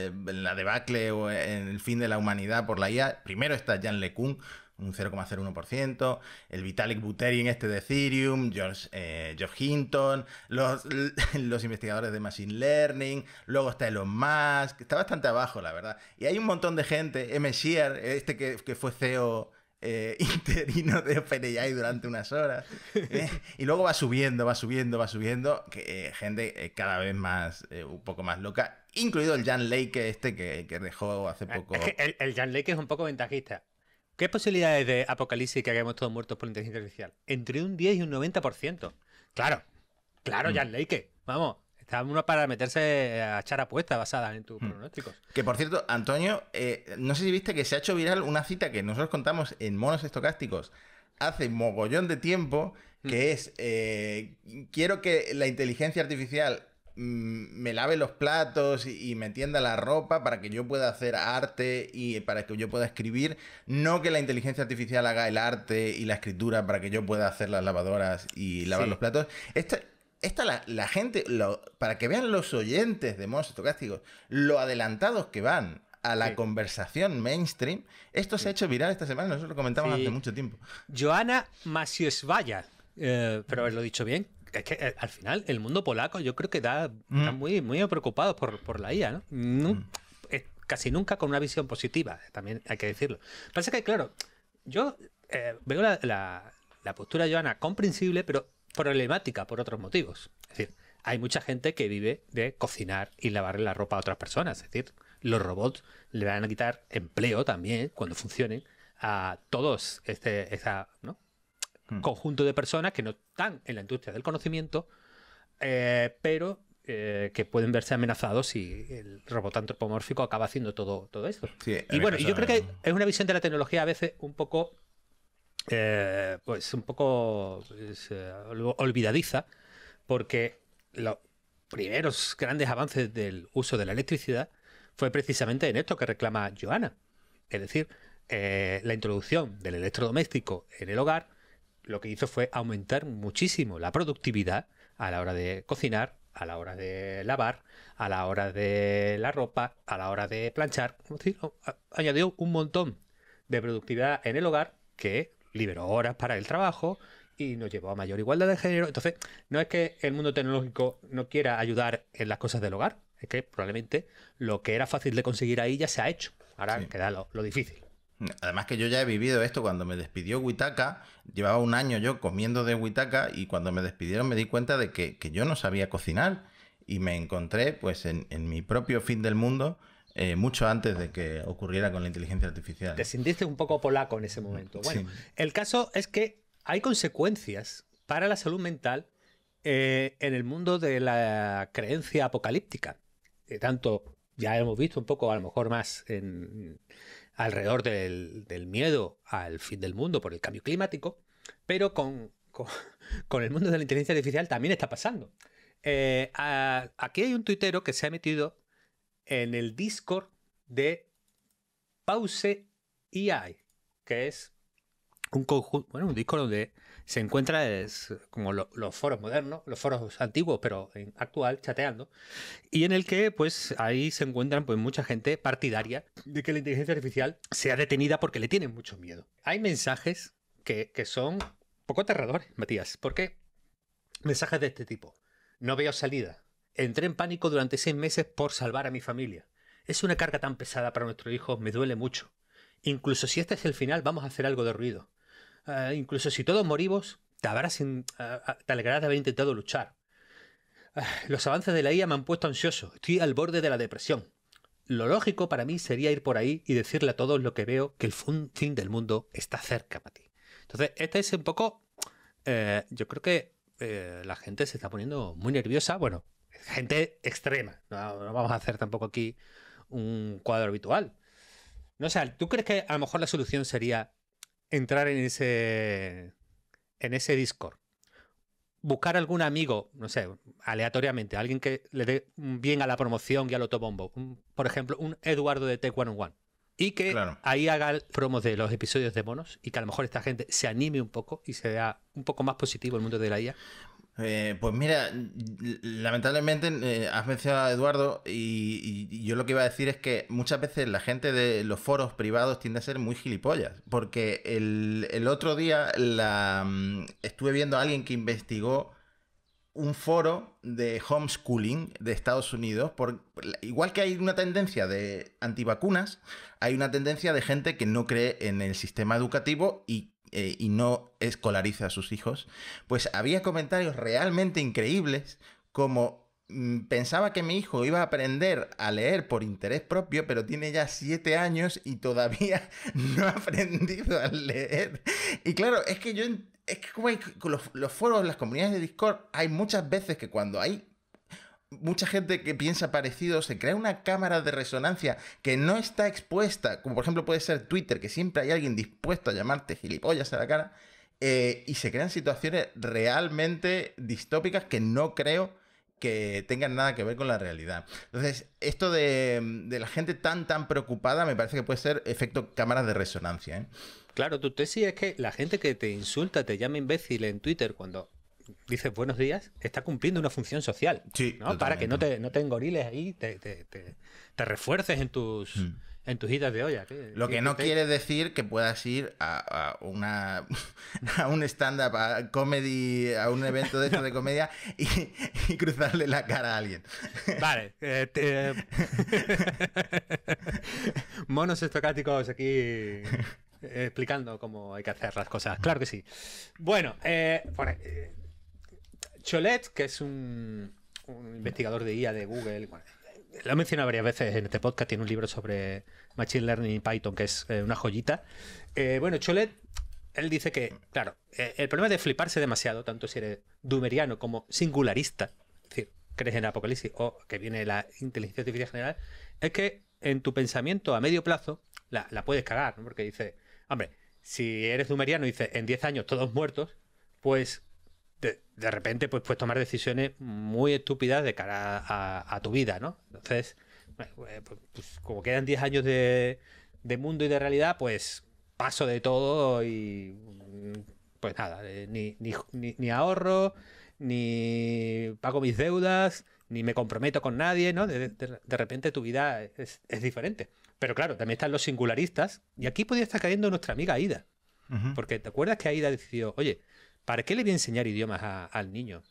[SPEAKER 1] en la debacle o en el fin de la humanidad por la IA, primero está Jan LeCun, un 0,01%, el Vitalik Buterin este de Ethereum, George, eh, George Hinton, los, (laughs) los, investigadores de Machine Learning, luego está Elon Musk, está bastante abajo, la verdad. Y hay un montón de gente, M. este que, fue CEO eh, (laughs) interino de OpenAI durante unas horas, eh, y luego va subiendo, va subiendo, va subiendo, que, gente cada vez más, un poco más loca, incluido el Jan Lake este
[SPEAKER 2] que, dejó hace ah, poco. El, el Jan Lake es un poco ventajista. ¿Qué posibilidades de apocalipsis que hagamos todos muertos por inteligencia artificial? Entre un 10 y un 90%. Claro, claro, mm. Jan ya Vamos, está uno para meterse a echar apuestas basadas en tus mm. pronósticos.
[SPEAKER 1] Que por cierto, Antonio, eh, no sé si viste que se ha hecho viral una cita que
[SPEAKER 2] nosotros contamos en monos
[SPEAKER 1] estocásticos hace mogollón de tiempo, que mm. es, eh, quiero que la inteligencia artificial Mm, me lave los platos y me tienda la ropa para que yo pueda hacer arte y para que yo pueda escribir, no que la inteligencia artificial haga el arte y la escritura para que yo pueda hacer las lavadoras y lavar los platos. Esta, la, gente, lo, para que vean los oyentes de Monstruos estocásticos, lo adelantados que van a la conversación mainstream, esto se ha hecho viral esta semana, nosotros lo comentamos hace mucho
[SPEAKER 2] tiempo. Joana Masiosvaya, eh, haberlo dicho bien, es que eh, al final el mundo polaco yo creo que da, mm. está muy, muy preocupado por, la IA, ¿no? Mm. Eh, casi nunca con una visión positiva, también hay que decirlo. Pasa que, claro, yo eh, veo la, postura de Joana comprensible, pero problemática por otros motivos. Es decir, hay mucha gente que vive de cocinar y lavarle la ropa a otras personas. Es decir, los robots le van a quitar empleo también, cuando funcionen, a todos este, esa, ¿no? Mm. conjunto de personas que no están en la industria del conocimiento, eh, pero eh, que pueden verse amenazados si el robot antropomórfico acaba haciendo todo, todo esto. y este bueno, yo creo que es una visión de la tecnología a veces un poco, eh, pues un poco pues, olvidadiza, porque los primeros grandes avances del uso de la electricidad fue precisamente en esto que reclama Joana, es decir, la introducción del electrodoméstico en el hogar lo que hizo fue aumentar muchísimo la productividad a la hora de cocinar, a la hora de lavar, a la hora de la ropa, a la hora de planchar. añadió un montón de productividad en el hogar que liberó horas para el trabajo y nos llevó a mayor igualdad de género. Entonces, no es que el mundo tecnológico no quiera ayudar en las cosas del hogar, es que probablemente lo que era fácil de conseguir ahí ya se ha hecho. Ahora queda lo difícil.
[SPEAKER 1] Además que yo ya he vivido esto cuando me despidió Huitaca, llevaba un año yo comiendo de Huitaca y cuando me despidieron me di cuenta de que, yo no sabía cocinar y me encontré pues en, mi propio fin del mundo eh, mucho antes de que ocurriera con la inteligencia artificial. Te
[SPEAKER 2] sentiste un poco polaco en ese momento. Bueno, el caso es que hay consecuencias para la salud mental eh, en el mundo de la creencia apocalíptica. Eh, tanto, ya hemos visto un poco, a lo mejor más en alrededor del, miedo al fin del mundo por el cambio climático, pero con, (laughs) el mundo de la inteligencia artificial también está pasando. Eh, aquí hay un tuitero que se ha metido en el Discord de Pause AI, que es un conjunto, bueno, un Discord donde se encuentra como los foros modernos, los foros antiguos, pero en actual, chateando, y en el que pues ahí se encuentran pues mucha gente partidaria de que la inteligencia artificial sea detenida porque le tienen mucho miedo. Hay mensajes que, que son poco aterradores, Matías, qué? mensajes de este tipo. No veo salida. Entré en pánico durante seis meses por salvar a mi familia. Es una carga tan pesada para nuestro hijo. me duele mucho. Incluso si este es el final, vamos a hacer algo de ruido. Ah, incluso si todos morimos, te, habrás ah, ah, alegrarás de haber intentado luchar. los avances de la IA me han puesto ansioso. Estoy al borde de la depresión. Lo lógico para mí sería ir por ahí y decirle a todos lo que veo que el fin del mundo está cerca para ti. Entonces, este es un poco. Eh, yo creo que eh, la gente se está poniendo muy nerviosa. Bueno, gente extrema. No, vamos a hacer tampoco aquí un cuadro habitual. No sé, ¿tú crees que a lo mejor la solución sería entrar en ese, en ese Discord. Buscar algún amigo, no sé, aleatoriamente, alguien que le dé bien a la promoción y al otro bombo por ejemplo, un Eduardo de one One. Y que ahí haga promos de los episodios de monos y que a lo mejor esta gente se anime un poco y se vea un poco más positivo el mundo de la IA. Eh, pues mira,
[SPEAKER 1] lamentablemente eh, has mencionado a Eduardo y, yo lo que iba a decir es que muchas veces la gente de los foros privados tiende a ser muy gilipollas, porque el, otro día la, mm, estuve viendo a alguien que investigó un foro de homeschooling de Estados Unidos. Por, igual que hay una tendencia de antivacunas, hay una tendencia de gente que no cree en el sistema educativo y eh, y no escolariza a sus hijos, pues había comentarios realmente increíbles como mm, pensaba que mi hijo iba a aprender a leer por interés propio, pero tiene ya siete años y todavía (laughs) no ha aprendido a leer. Y claro, es que yo, es que los foros, las comunidades de Discord, hay muchas veces que cuando hay mucha gente que piensa parecido se crea una cámara de resonancia que no está expuesta, como por ejemplo puede ser Twitter, que siempre hay alguien dispuesto a llamarte gilipollas a la cara, eh, y se crean situaciones realmente distópicas que no creo que tengan nada que ver con la realidad. Entonces, esto de, la gente tan, tan preocupada me parece que puede ser efecto cámaras de resonancia. ¿eh? Claro,
[SPEAKER 2] tu tesis es que la gente que te insulta, te llama imbécil en Twitter cuando dices buenos días, está cumpliendo una función social. Sí, Para que no te, no engoriles ahí, te, refuerces en tus, mm. en tus idas de olla. Lo que, no
[SPEAKER 1] quiere decir que puedas ir a, una, (laughs) a un stand-up, a comedy, a un evento de esto de comedia y,
[SPEAKER 2] cruzarle la cara a alguien. (laughs) Vale. Eh, eh, (laughs) monos estocáticos aquí eh, explicando cómo hay que hacer las cosas. Claro que sí. Bueno, por, Cholet, que es un, investigador de IA de Google, lo he mencionado varias veces en este podcast, tiene un libro sobre Machine Learning y Python, que es eh, una joyita. Eh, bueno, Cholet, él dice que, claro, eh, el problema de fliparse demasiado, tanto si eres dumeriano como singularista, es decir, crees en el apocalipsis o que viene la inteligencia artificial general, es que en tu pensamiento a medio plazo la, la puedes cagar, porque dice, hombre, si eres dumeriano y dices, en 10 años todos muertos, pues de, repente pues puedes tomar decisiones muy estúpidas de cara a, tu vida, ¿no? Entonces, pues, eh, pues, pues, como quedan 10 años de, mundo y de realidad, pues paso de todo y mm, pues nada, eh, ni, ni, ni, ahorro, ni pago mis deudas, ni me comprometo con nadie, ¿no? De, repente tu vida es, diferente. Pero claro, también están los singularistas, y aquí podría estar cayendo nuestra amiga Aida. Porque te acuerdas que Aida decidió, oye, ¿Para qué le voy a enseñar idiomas al niño?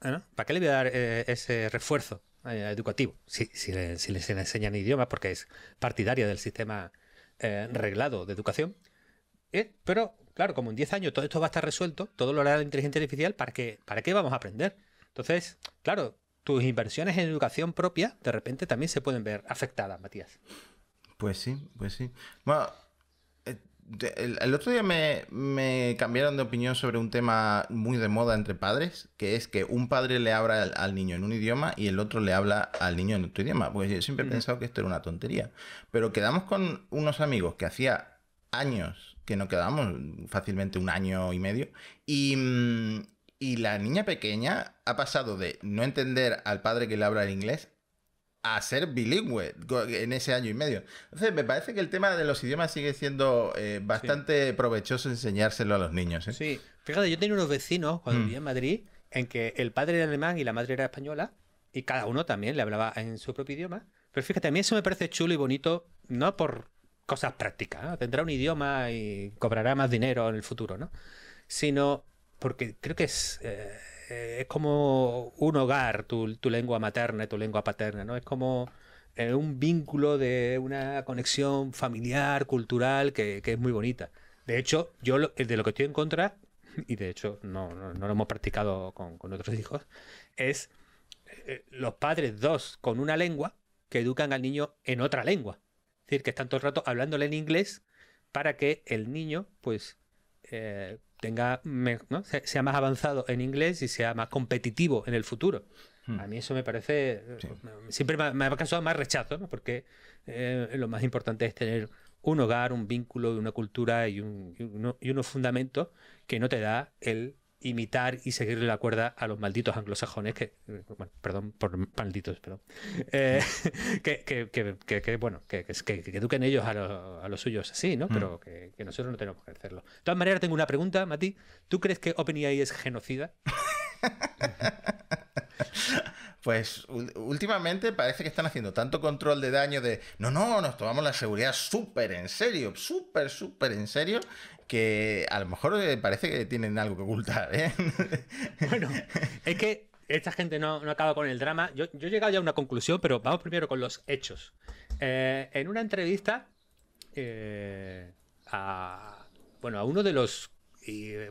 [SPEAKER 2] Ah, ¿Para qué le voy a dar eh, ese refuerzo eh, educativo? Si, le, enseñan idiomas, porque es partidaria del sistema eh, reglado de educación. pero, claro, como en 10 años todo esto va a estar resuelto, todo lo hará la inteligencia artificial, ¿para qué, ¿para qué vamos a aprender? Entonces, claro, tus inversiones en educación propia de repente también se pueden ver afectadas, Matías.
[SPEAKER 1] Pues sí, pues sí.
[SPEAKER 2] Bueno, el, otro día
[SPEAKER 1] me, cambiaron de opinión sobre un tema muy de moda entre padres, que es que un padre le habla al, niño en un idioma y el otro le habla al niño en otro idioma. Pues yo siempre he pensado que esto era una tontería. Pero quedamos con unos amigos que hacía años que no quedábamos, fácilmente un año y medio, y, mm, y la niña pequeña ha pasado de no entender al padre que le habla el inglés a ser bilingüe en ese año y medio. Entonces, me parece que el tema de los idiomas sigue siendo eh, bastante provechoso
[SPEAKER 2] enseñárselo a los niños. ¿eh? Sí, fíjate, yo tenía unos vecinos cuando mm. vivía en Madrid en que el padre era alemán y la madre era española y cada uno también le hablaba en su propio idioma. Pero fíjate, a mí eso me parece chulo y bonito, no por cosas prácticas, ¿no? tendrá un idioma y cobrará más dinero en el futuro, ¿no? Sino porque creo que es... Eh, eh, es como un hogar, tu, lengua materna, tu lengua paterna, ¿no? Es como eh, un vínculo de una conexión familiar, cultural, que, es muy bonita. De hecho, yo de lo que estoy en contra, (laughs) y de hecho no, lo hemos practicado con, otros hijos, es eh, los padres dos con una lengua que educan al niño en otra lengua. Es decir, que están todo el rato hablándole en inglés para que el niño, pues, tenga, sea más avanzado en inglés y sea más competitivo en el futuro. Hmm. A mí eso me parece, eh, siempre me, ha causado más rechazo, ¿no? porque eh, lo más importante es tener un hogar, un vínculo, una cultura y unos fundamentos que no te da el imitar y seguirle la cuerda a los malditos anglosajones que, bueno, perdón por malditos, perdón, eh, (laughs) que, que, bueno, que, eduquen ellos a, a, los suyos así, ¿no? Mm. Pero que, nosotros no tenemos que hacerlo. De todas maneras, tengo una pregunta, Mati. ¿Tú crees que OpenAI es genocida? (laughs)
[SPEAKER 1] pues últimamente parece que están haciendo tanto control de daño de, no, no, nos tomamos la seguridad súper en serio, súper, súper en serio, que
[SPEAKER 2] a lo mejor eh, parece que
[SPEAKER 1] tienen algo que ocultar.
[SPEAKER 2] ¿eh? (laughs) Bueno, es que esta gente no, acaba con el drama. Yo, yo, he llegado ya a una conclusión, pero vamos primero con los hechos. Eh, en una entrevista eh, a, bueno, a uno de los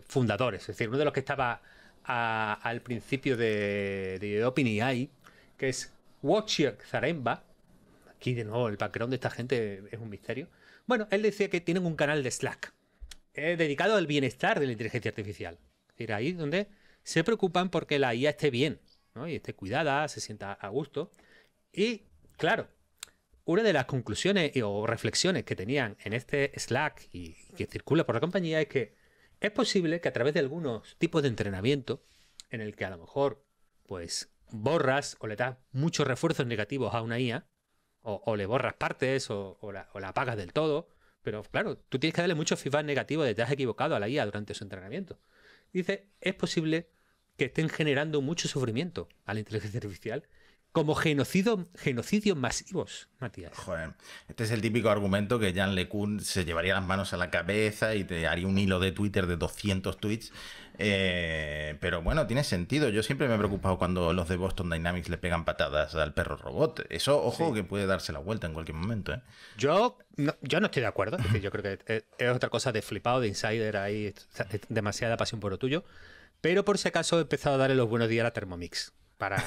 [SPEAKER 2] fundadores, es decir, uno de los que estaba al principio de, de OpenAI, que es Wojciech Zaremba. Aquí de nuevo el background de esta gente es un misterio. Bueno, él decía que tienen un canal de Slack eh, dedicado al bienestar de la inteligencia artificial. Es decir, ahí donde se preocupan porque la IA esté bien, Y esté cuidada, se sienta a gusto. Y claro, una de las conclusiones o reflexiones que tenían en este Slack y que circula por la compañía es que es posible que a través de algunos tipos de entrenamiento, en el que a lo mejor, pues, borras o le das muchos refuerzos negativos a una IA, o, le borras partes, o, la, o, apagas del todo, pero claro, tú tienes que darle mucho feedback negativo de te has equivocado a la IA durante su entrenamiento. Dice, es posible que estén generando mucho sufrimiento a la inteligencia artificial como genocidio, genocidios masivos, Matías.
[SPEAKER 1] este es el típico argumento que Jan LeCun se llevaría las manos a la cabeza y te haría un hilo de Twitter de 200 tweets. Eh, pero bueno, tiene sentido. Yo siempre me he preocupado cuando los de Boston Dynamics le pegan patadas al perro robot. Eso, ojo, que puede darse la vuelta en cualquier
[SPEAKER 2] momento. ¿eh? Yo, no, yo no estoy de acuerdo. yo creo que es, otra cosa de flipado, de insider ahí, demasiada pasión por lo tuyo. Pero por si acaso he empezado a darle los buenos días a la Thermomix para,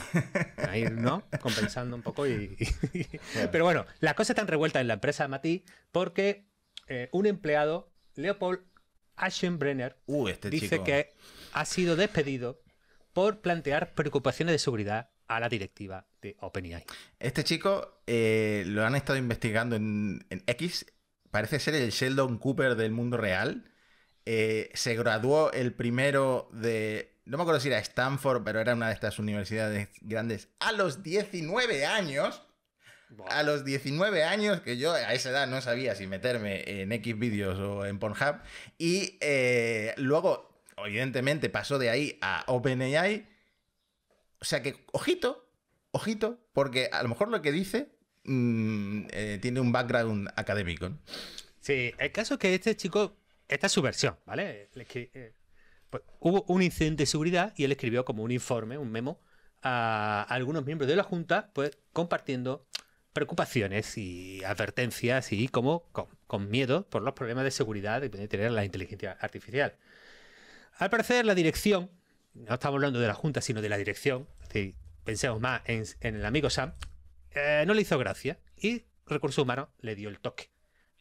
[SPEAKER 2] ir (laughs) ¿no? compensando un poco. Y, Pero bueno, las cosas están revueltas en la empresa Mati porque eh, un empleado, Leopold Aschenbrenner, uh, este dice que ha sido despedido por plantear preocupaciones de seguridad a la directiva de OpenAI.
[SPEAKER 1] Este chico eh, lo han estado investigando en, X, parece ser el Sheldon Cooper del mundo real. Eh, se graduó el primero de no me acuerdo si era Stanford, pero era una de estas universidades grandes, a los 19 años. A los 19 años, que yo a esa edad no sabía si meterme en X vídeos o en Pornhub. Y eh, luego, evidentemente, pasó de ahí a OpenAI. O sea que, ojito, ojito, porque a lo mejor lo que dice mm, eh,
[SPEAKER 2] tiene un background académico. Sí, el caso es que este chico, esta es su versión, ¿vale? que, eh, pues, hubo un incidente de seguridad y él escribió como un informe, un memo, a algunos miembros de la Junta, pues compartiendo preocupaciones y advertencias y como con, miedo por los problemas de seguridad que puede tener la inteligencia artificial. Al parecer la dirección, no estamos hablando de la Junta, sino de la dirección, si pensemos más en, el amigo Sam, eh, no le hizo gracia y Recursos Humanos le dio el toque.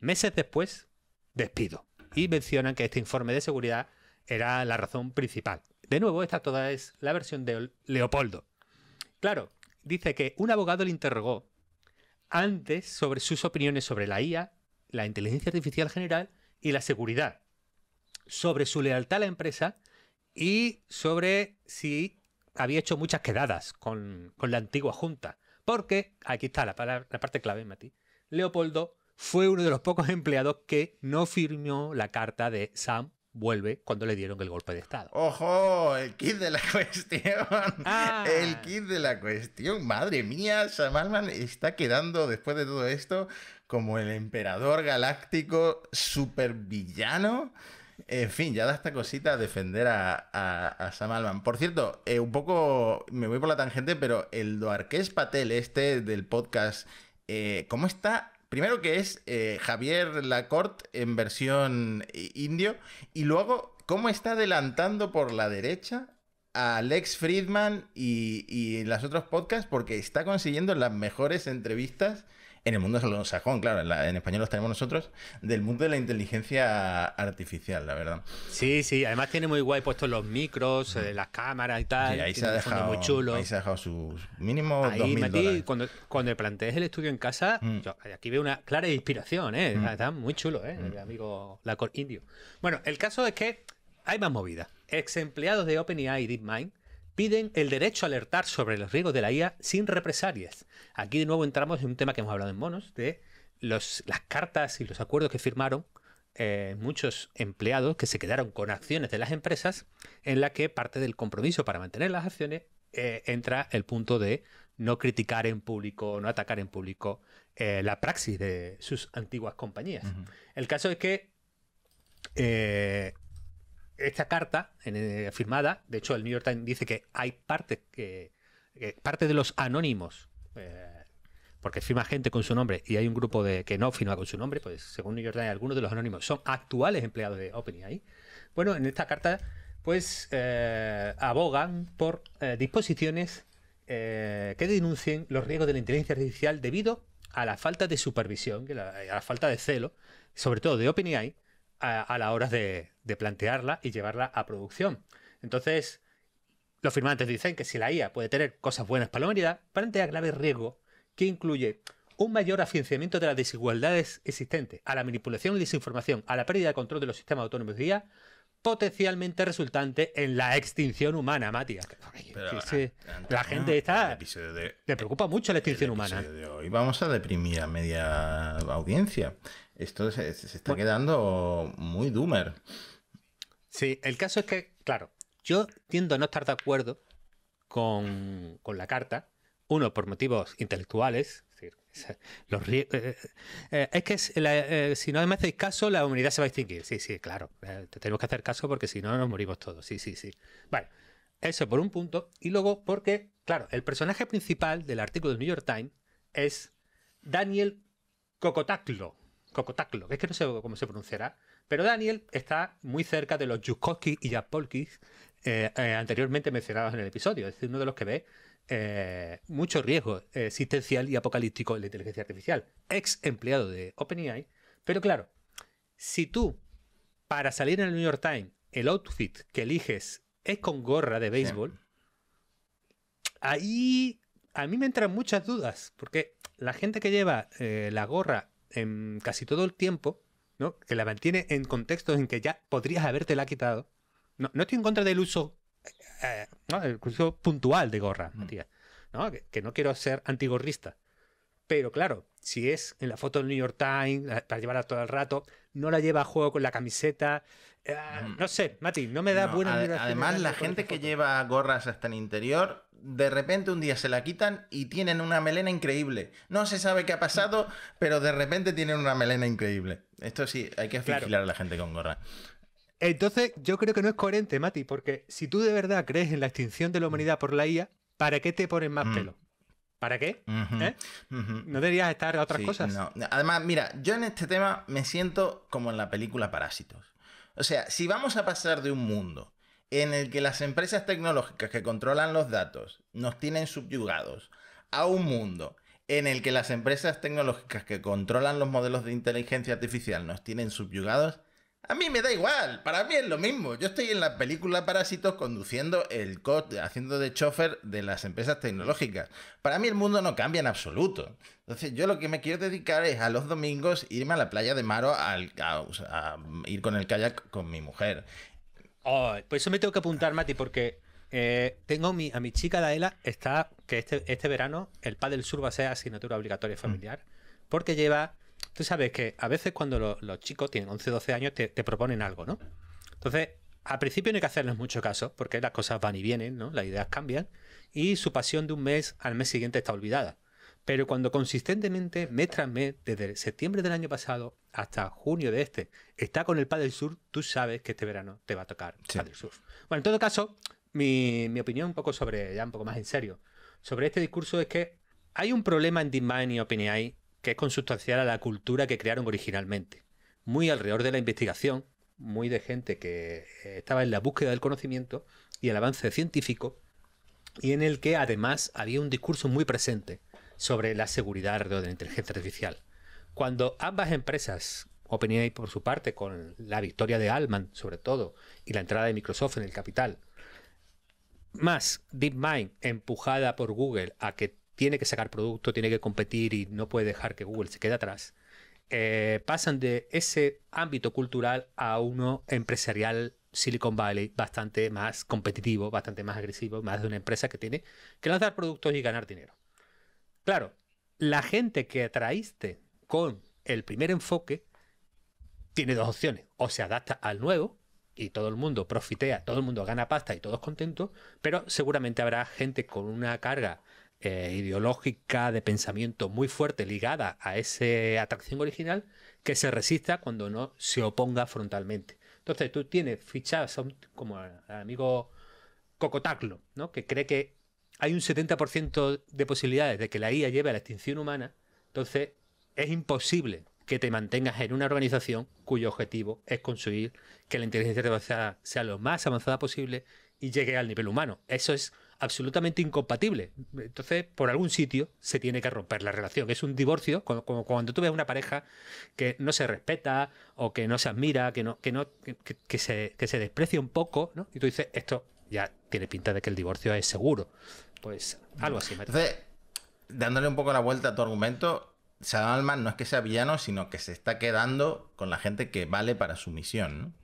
[SPEAKER 2] Meses después, despido. Y mencionan que este informe de seguridad era la razón principal. De nuevo, esta toda es la versión de Leopoldo. Claro, dice que un abogado le interrogó antes sobre sus opiniones sobre la IA, la inteligencia artificial general y la seguridad, sobre su lealtad a la empresa y sobre si había hecho muchas quedadas con, la antigua junta. Porque, aquí está la, la parte clave, Mati, Leopoldo fue uno de los pocos empleados que no firmó la carta de Sam vuelve cuando le dieron el golpe de Estado.
[SPEAKER 1] ¡Ojo! El kit de la (laughs) cuestión. Ah. El kit de la cuestión. Madre mía, Sam está quedando, después de todo esto, como el emperador galáctico supervillano. En fin, ya da esta cosita a defender a, a, Por cierto, eh, un poco me voy por la tangente, pero el Doarqués Patel, este del podcast, eh, ¿cómo está Primero que es eh, Javier Lacorte en versión eh, indio y luego cómo está adelantando por la derecha a Alex Friedman y, y los otros podcasts porque está consiguiendo las mejores entrevistas en el mundo anglosajón, claro, en, claro, en, español los tenemos nosotros, del mundo de la inteligencia artificial, la verdad.
[SPEAKER 2] Sí, sí, además tiene muy guay puestos los micros, eh, las cámaras y tal. Sí, ahí, se ha dejado, muy chulo. ahí
[SPEAKER 1] ha dejado sus mínimo ahí, 2.000 Mati,
[SPEAKER 2] Cuando, cuando plantees el estudio en casa, mm. aquí veo una clara inspiración, ¿eh? Mm. Está muy chulo, ¿eh? Mm. El amigo Lacor Indio. Bueno, el caso es que hay más movidas. Ex empleados de OpenAI y DeepMind piden el derecho a alertar sobre los riesgos de la IA sin represalias. Aquí de nuevo entramos en un tema que hemos hablado en monos, de las cartas y los acuerdos que firmaron eh, muchos empleados que se quedaron con acciones de las empresas, en la que parte del compromiso para mantener las acciones eh, entra el punto de no criticar en público, no atacar en público eh, la praxis de sus antiguas compañías. El caso es que esta carta eh, firmada, de hecho el New York Times dice que hay partes que, parte de los anónimos, eh, porque firma gente con su nombre y hay un grupo de que no firma con su nombre, pues según New York Times algunos de los anónimos son actuales empleados de OpenAI. Bueno, en esta carta pues eh, abogan por disposiciones que denuncien los riesgos de la inteligencia artificial debido a la falta de supervisión, a la falta de celo, sobre todo de OpenAI, a, la hora de, plantearla y llevarla a producción. Entonces, los firmantes dicen que si la IA puede tener cosas buenas para la humanidad, plantea grave riesgo que incluye un mayor afianzamiento de las desigualdades existentes, a la manipulación y desinformación, a la pérdida de control de los sistemas autónomos de IA, potencialmente resultante en la extinción humana, Matías. la gente está... le preocupa mucho la extinción humana.
[SPEAKER 1] Y vamos a deprimir a media audiencia. Esto se, está quedando muy doomer.
[SPEAKER 2] Sí, el caso es que, claro, yo tiendo a no estar de acuerdo con, la carta. Uno, por motivos intelectuales. Es, eh, los, eh, eh, es que si no me hacéis caso, la humanidad se va a extinguir. Sí, sí, claro. tenemos que hacer caso porque si no nos morimos todos. Sí, sí, sí. Vale. Eso por un punto. Y luego porque, claro, el personaje principal del artículo del New York Times es Daniel Cocotaclo. Cocotaclo, es que no sé cómo se pronunciará, pero Daniel está muy cerca de los Yuskovsky y Yapolkis eh, eh, anteriormente mencionados en el episodio, es decir, uno de los que ve eh, mucho riesgo existencial y apocalíptico de la inteligencia artificial, ex empleado de OpenAI, pero claro, si tú, para salir en el New York Times, el outfit que eliges es con gorra de béisbol, ahí a mí me entran muchas dudas, porque la gente que lleva la gorra en casi todo el tiempo, ¿no? que la mantiene en contextos en que ya podrías habértela quitado. No, estoy en contra del uso, eh, no, el uso puntual de gorra, mm. Matías. ¿no? Que, que, no quiero ser antigorrista. Pero claro, si es en la foto del New York Times, eh, para llevarla todo el rato, no la lleva a juego con la camiseta. Eh, mm. no sé, Mati, no me da buena idea. Además, la este gente que lleva gorras hasta el
[SPEAKER 1] interior, de repente un día se la quitan y tienen una melena increíble. No se sabe qué ha pasado, (laughs) pero de repente tienen una melena increíble. Esto sí, hay que vigilar a la gente con gorra. Entonces,
[SPEAKER 2] yo creo que no es coherente, Mati, porque si tú de verdad crees en la extinción de la humanidad por la IA, ¿para qué te ponen más mm. pelo? ¿Para qué? ¿Eh? ¿No deberías estar a otras cosas? No.
[SPEAKER 1] Además, mira, yo en este tema me siento como en la película Parásitos. O sea, si vamos a pasar de un mundo en el que las empresas tecnológicas que controlan los datos nos tienen subyugados a un mundo en el que las empresas tecnológicas que controlan los modelos de inteligencia artificial nos tienen subyugados, a mí me da igual, para mí es lo mismo. Yo estoy en la película Parásitos conduciendo el coche, haciendo de chofer de las empresas tecnológicas. Para mí el mundo no cambia en absoluto. Entonces yo lo que me quiero dedicar es a los domingos irme a la playa de Maro al, a, ir con el kayak con mi mujer.
[SPEAKER 2] Oh, por pues eso me tengo que apuntar, Mati, porque eh, tengo mi, a mi chica Daela, está que este, este verano el PAD del Sur va a ser asignatura obligatoria mm. familiar, porque lleva tú sabes que a veces cuando los chicos tienen 11, 12 años te, proponen algo, ¿no? Entonces, al principio no hay que hacerles mucho caso, porque las cosas van y vienen, ¿no? Las ideas cambian y su pasión de un mes al mes siguiente está olvidada. Pero cuando consistentemente, mes tras mes, desde septiembre del año pasado hasta junio de este, está con el Padel Sur, tú sabes que este verano te va a tocar sí. Padel Sur. Bueno, en todo caso, mi, opinión un poco sobre, ya un poco más en serio, sobre este discurso es que hay un problema en DeepMind y OpenAI que es consustancial a la cultura que crearon originalmente. Muy alrededor de la investigación, muy de gente que eh, estaba en la búsqueda del conocimiento y el avance científico, y en el que además había un discurso muy presente sobre la seguridad alrededor de la inteligencia artificial. Cuando ambas empresas, OpenAI por su parte, con la victoria de Alman sobre todo, y la entrada de Microsoft en el capital, más DeepMind empujada por Google a que tiene que sacar producto, tiene que competir y no puede dejar que Google se quede atrás, eh, pasan de ese ámbito cultural a uno empresarial Silicon Valley bastante más competitivo, bastante más agresivo, más de una empresa que tiene que lanzar productos y ganar dinero. Claro, la gente que atraíste con el primer enfoque tiene dos opciones, o se adapta al nuevo y todo el mundo profitea, todo el mundo gana pasta y todos contentos, pero seguramente habrá gente con una carga eh, ideológica, de pensamiento muy fuerte ligada a esa atracción original, que se resista cuando no se oponga frontalmente. Entonces tú tienes fichas como el amigo Cocotaclo, ¿no? que cree que hay un 70% de posibilidades de que la IA lleve a la extinción humana, entonces es imposible que te mantengas en una organización cuyo objetivo es conseguir que la inteligencia artificial sea lo más avanzada posible y llegue al nivel humano. Eso es absolutamente incompatible. Entonces, por algún sitio se tiene que romper la relación. Es un divorcio, como, cuando tú ves una pareja que no se respeta o que no se admira, que no, que no, que, se, desprecia un poco, ¿no? Y tú dices, esto ya tiene pinta de que el divorcio es seguro. Pues
[SPEAKER 1] algo así. Entonces, dándole un poco la vuelta a tu argumento, Salman no es que sea villano, sino que se está quedando con la gente que vale para su misión,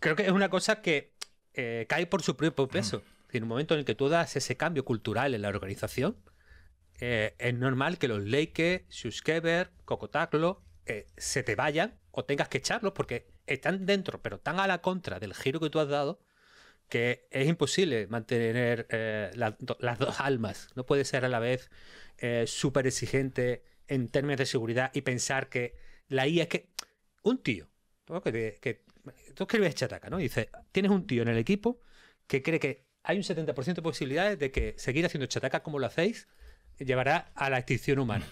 [SPEAKER 2] Creo que es una cosa que eh, cae por su propio peso. En un momento en el que tú das ese cambio cultural en la organización, eh, es normal que los Leike, Suskeber, Cocotaclo eh, se te vayan o tengas que echarlos porque están dentro, pero tan a la contra del giro que tú has dado que es imposible mantener las dos almas. No puede ser a la vez súper exigente en términos de seguridad y pensar que la IA es que un tío que tú escribes chataca, ¿no? Dice tienes un tío en el equipo que cree que hay un 70% de posibilidades de que seguir haciendo chataca como lo hacéis llevará a la extinción humana.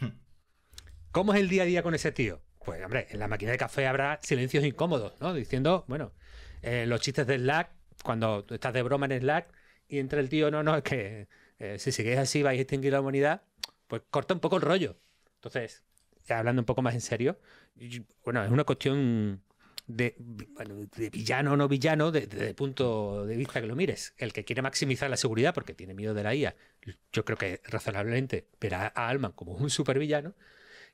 [SPEAKER 2] ¿Cómo es el día a día con ese tío? Pues, hombre, en la máquina de café habrá silencios incómodos, ¿no? Diciendo, bueno, eh, los chistes de Slack, cuando estás de broma en Slack y entra el tío, no, no, es que eh, si sigues así vais a extinguir la humanidad, pues corta un poco el rollo. Entonces, hablando un poco más en serio, bueno, es una cuestión de, villano o no villano, desde de, punto de vista que lo mires. El que quiere maximizar la seguridad porque tiene miedo de la IA, yo creo que razonablemente verá a Alman como un supervillano.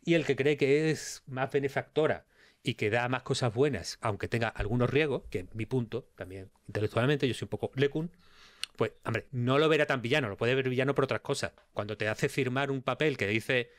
[SPEAKER 2] Y el que cree que es más benefactora y que da más cosas buenas, aunque tenga algunos riesgos, que es mi punto también intelectualmente, yo soy un poco lecun, pues, hombre, no lo verá tan villano, lo puede ver villano por otras cosas. Cuando te hace firmar un papel que dice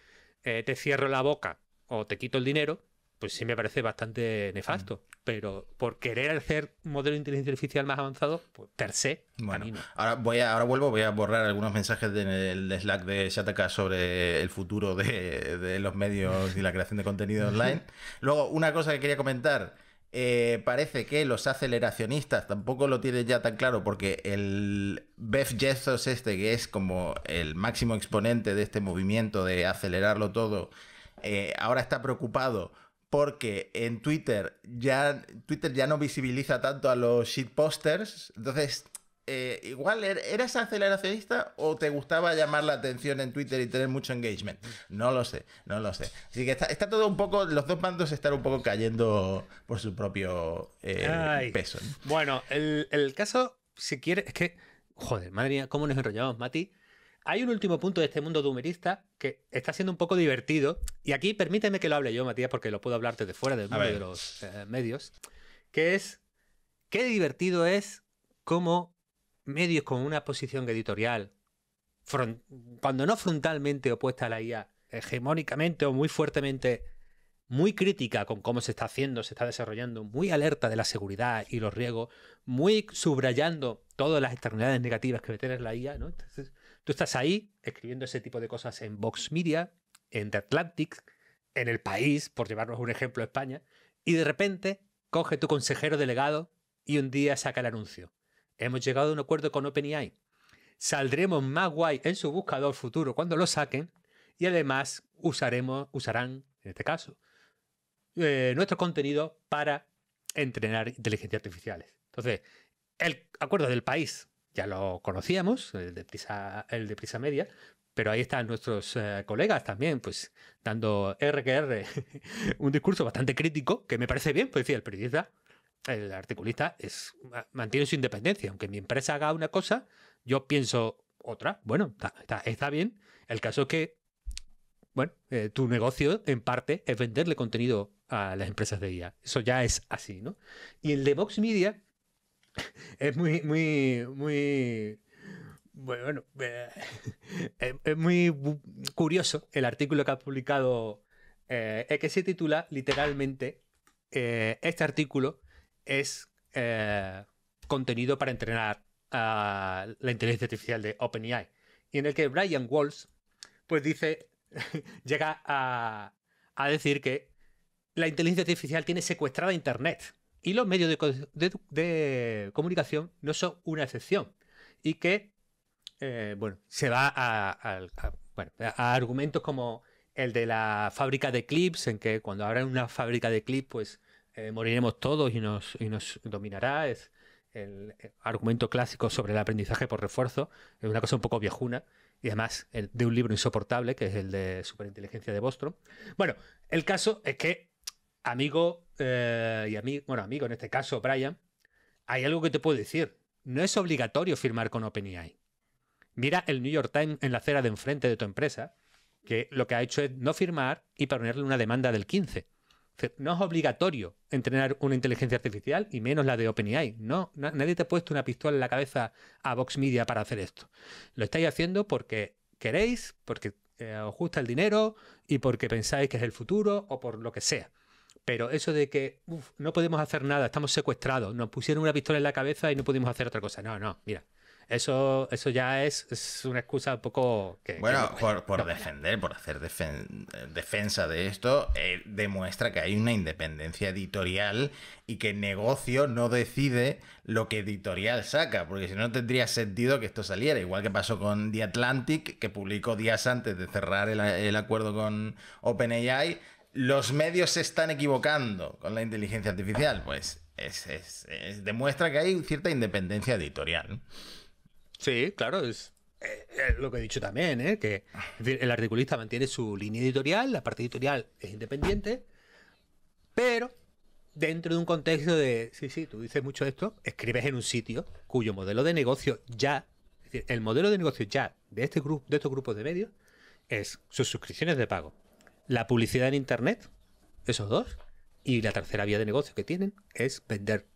[SPEAKER 2] eh, te cierro la boca o te quito el dinero, pues sí me parece bastante nefasto. Mm. Pero por querer hacer un modelo de inteligencia artificial más avanzado, pues per se, bueno,
[SPEAKER 1] Ahora, voy a, ahora vuelvo, voy a borrar algunos mensajes del Slack de Shataka sobre el futuro de, los medios y la creación de contenido (laughs) online. Luego, una cosa que quería comentar. Eh, parece que los aceleracionistas tampoco lo tienen ya tan claro porque el Bev Jessos este, que es como el máximo exponente de este movimiento de acelerarlo todo, eh, ahora está preocupado porque en Twitter ya, Twitter ya no visibiliza tanto a los shitposters, entonces eh, igual ¿er, eras aceleracionista o te gustaba llamar la atención en Twitter y tener mucho engagement. No lo sé, no lo sé. Así que está, todo un poco, los dos bandos están un poco cayendo por su propio eh, peso.
[SPEAKER 2] Bueno, el, el, caso, si quieres, es que, joder, madre mía, ¿cómo nos enrollamos, Mati? Hay un último punto de este mundo dumerista que está siendo un poco divertido. Y aquí permíteme que lo hable yo, Matías, porque lo puedo hablarte desde fuera del mundo de los eh, medios. Que es qué divertido es cómo medios con una posición editorial, cuando no frontalmente opuesta a la IA, hegemónicamente o muy fuertemente muy crítica con cómo se está haciendo, se está desarrollando, muy alerta de la seguridad y los riesgos, muy subrayando todas las externalidades negativas que tener la IA, ¿no? Tú estás ahí escribiendo ese tipo de cosas en Vox Media, en The Atlantic, en El País, por llevarnos un ejemplo a España, y de repente coge tu consejero delegado y un día saca el anuncio. Hemos llegado a un acuerdo con OpenAI. Saldremos más guay en su buscador futuro cuando lo saquen y además usaremos, usarán, en este caso, eh, nuestro contenido para entrenar inteligencias artificiales. Entonces, el acuerdo del país ya lo conocíamos, el de Prisa, el de prisa Media, pero ahí están nuestros eh, colegas también, pues dando RQR (laughs) un discurso bastante crítico, que me parece bien, pues decía el periodista, el articulista, es, mantiene su independencia. Aunque mi empresa haga una cosa, yo pienso otra. Bueno, está, bien. El caso es que, bueno, eh, tu negocio en parte es venderle contenido a las empresas de IA. Eso ya es así, ¿no? Y el de Vox Media (laughs) es muy, muy, muy. Bueno, eh, (laughs) es, muy curioso el artículo que ha publicado, eh, es que se titula literalmente: eh, Este artículo es contenido para entrenar a la inteligencia artificial de OpenAI. Y en el que Brian Walsh pues dice, (laughs) llega a, a decir que la inteligencia artificial tiene secuestrada Internet y los medios de, comunicación no son una excepción y que eh, bueno, se va a, argumentos como el de la fábrica de clips, en que cuando habrá una fábrica de clips, pues eh, moriremos todos y nos, nos dominará. Es el argumento clásico sobre el aprendizaje por refuerzo, es una cosa un poco viejuna y además el de un libro insoportable, que es el de Superinteligencia de Bostrom. Bueno, el caso es que amigo eh, y amigo, bueno, amigo en este caso, Brian, hay algo que te puedo decir. No es obligatorio firmar con OpenAI. Mira el New York Times en la acera de enfrente de tu empresa, que lo que ha hecho es no firmar y ponerle una demanda del 15. No es obligatorio entrenar una inteligencia artificial y menos la de OpenAI. No, nadie te ha puesto una pistola en la cabeza a Vox Media para hacer esto. Lo estáis haciendo porque queréis, porque eh, os gusta el dinero y porque pensáis que es el futuro o por lo que sea. Pero eso de que no podemos hacer nada, estamos secuestrados, nos pusieron una pistola en la cabeza y no pudimos hacer otra cosa. No, no, mira. Eso, eso ya es, una excusa un poco que. Bueno, por, por defender,
[SPEAKER 1] por hacer defensa de esto, eh, demuestra que hay una independencia editorial y que negocio no decide lo que editorial saca, porque si no tendría sentido que esto saliera. Igual que pasó con The Atlantic, que publicó días antes de cerrar el, el acuerdo con OpenAI los medios se están equivocando con la inteligencia artificial, pues es,
[SPEAKER 2] demuestra que hay cierta independencia editorial. Sí, claro, es eh, eh, lo que he dicho también, ¿eh? que el articulista mantiene su línea editorial, la parte editorial es independiente, pero dentro de un contexto de, sí, sí, tú dices mucho esto, escribes en un sitio cuyo modelo de negocio ya, es decir, el modelo de negocio ya de, este grupo, de estos grupos de medios es sus suscripciones de pago la publicidad en Internet, esos dos, y la tercera vía de negocio que tienen es vender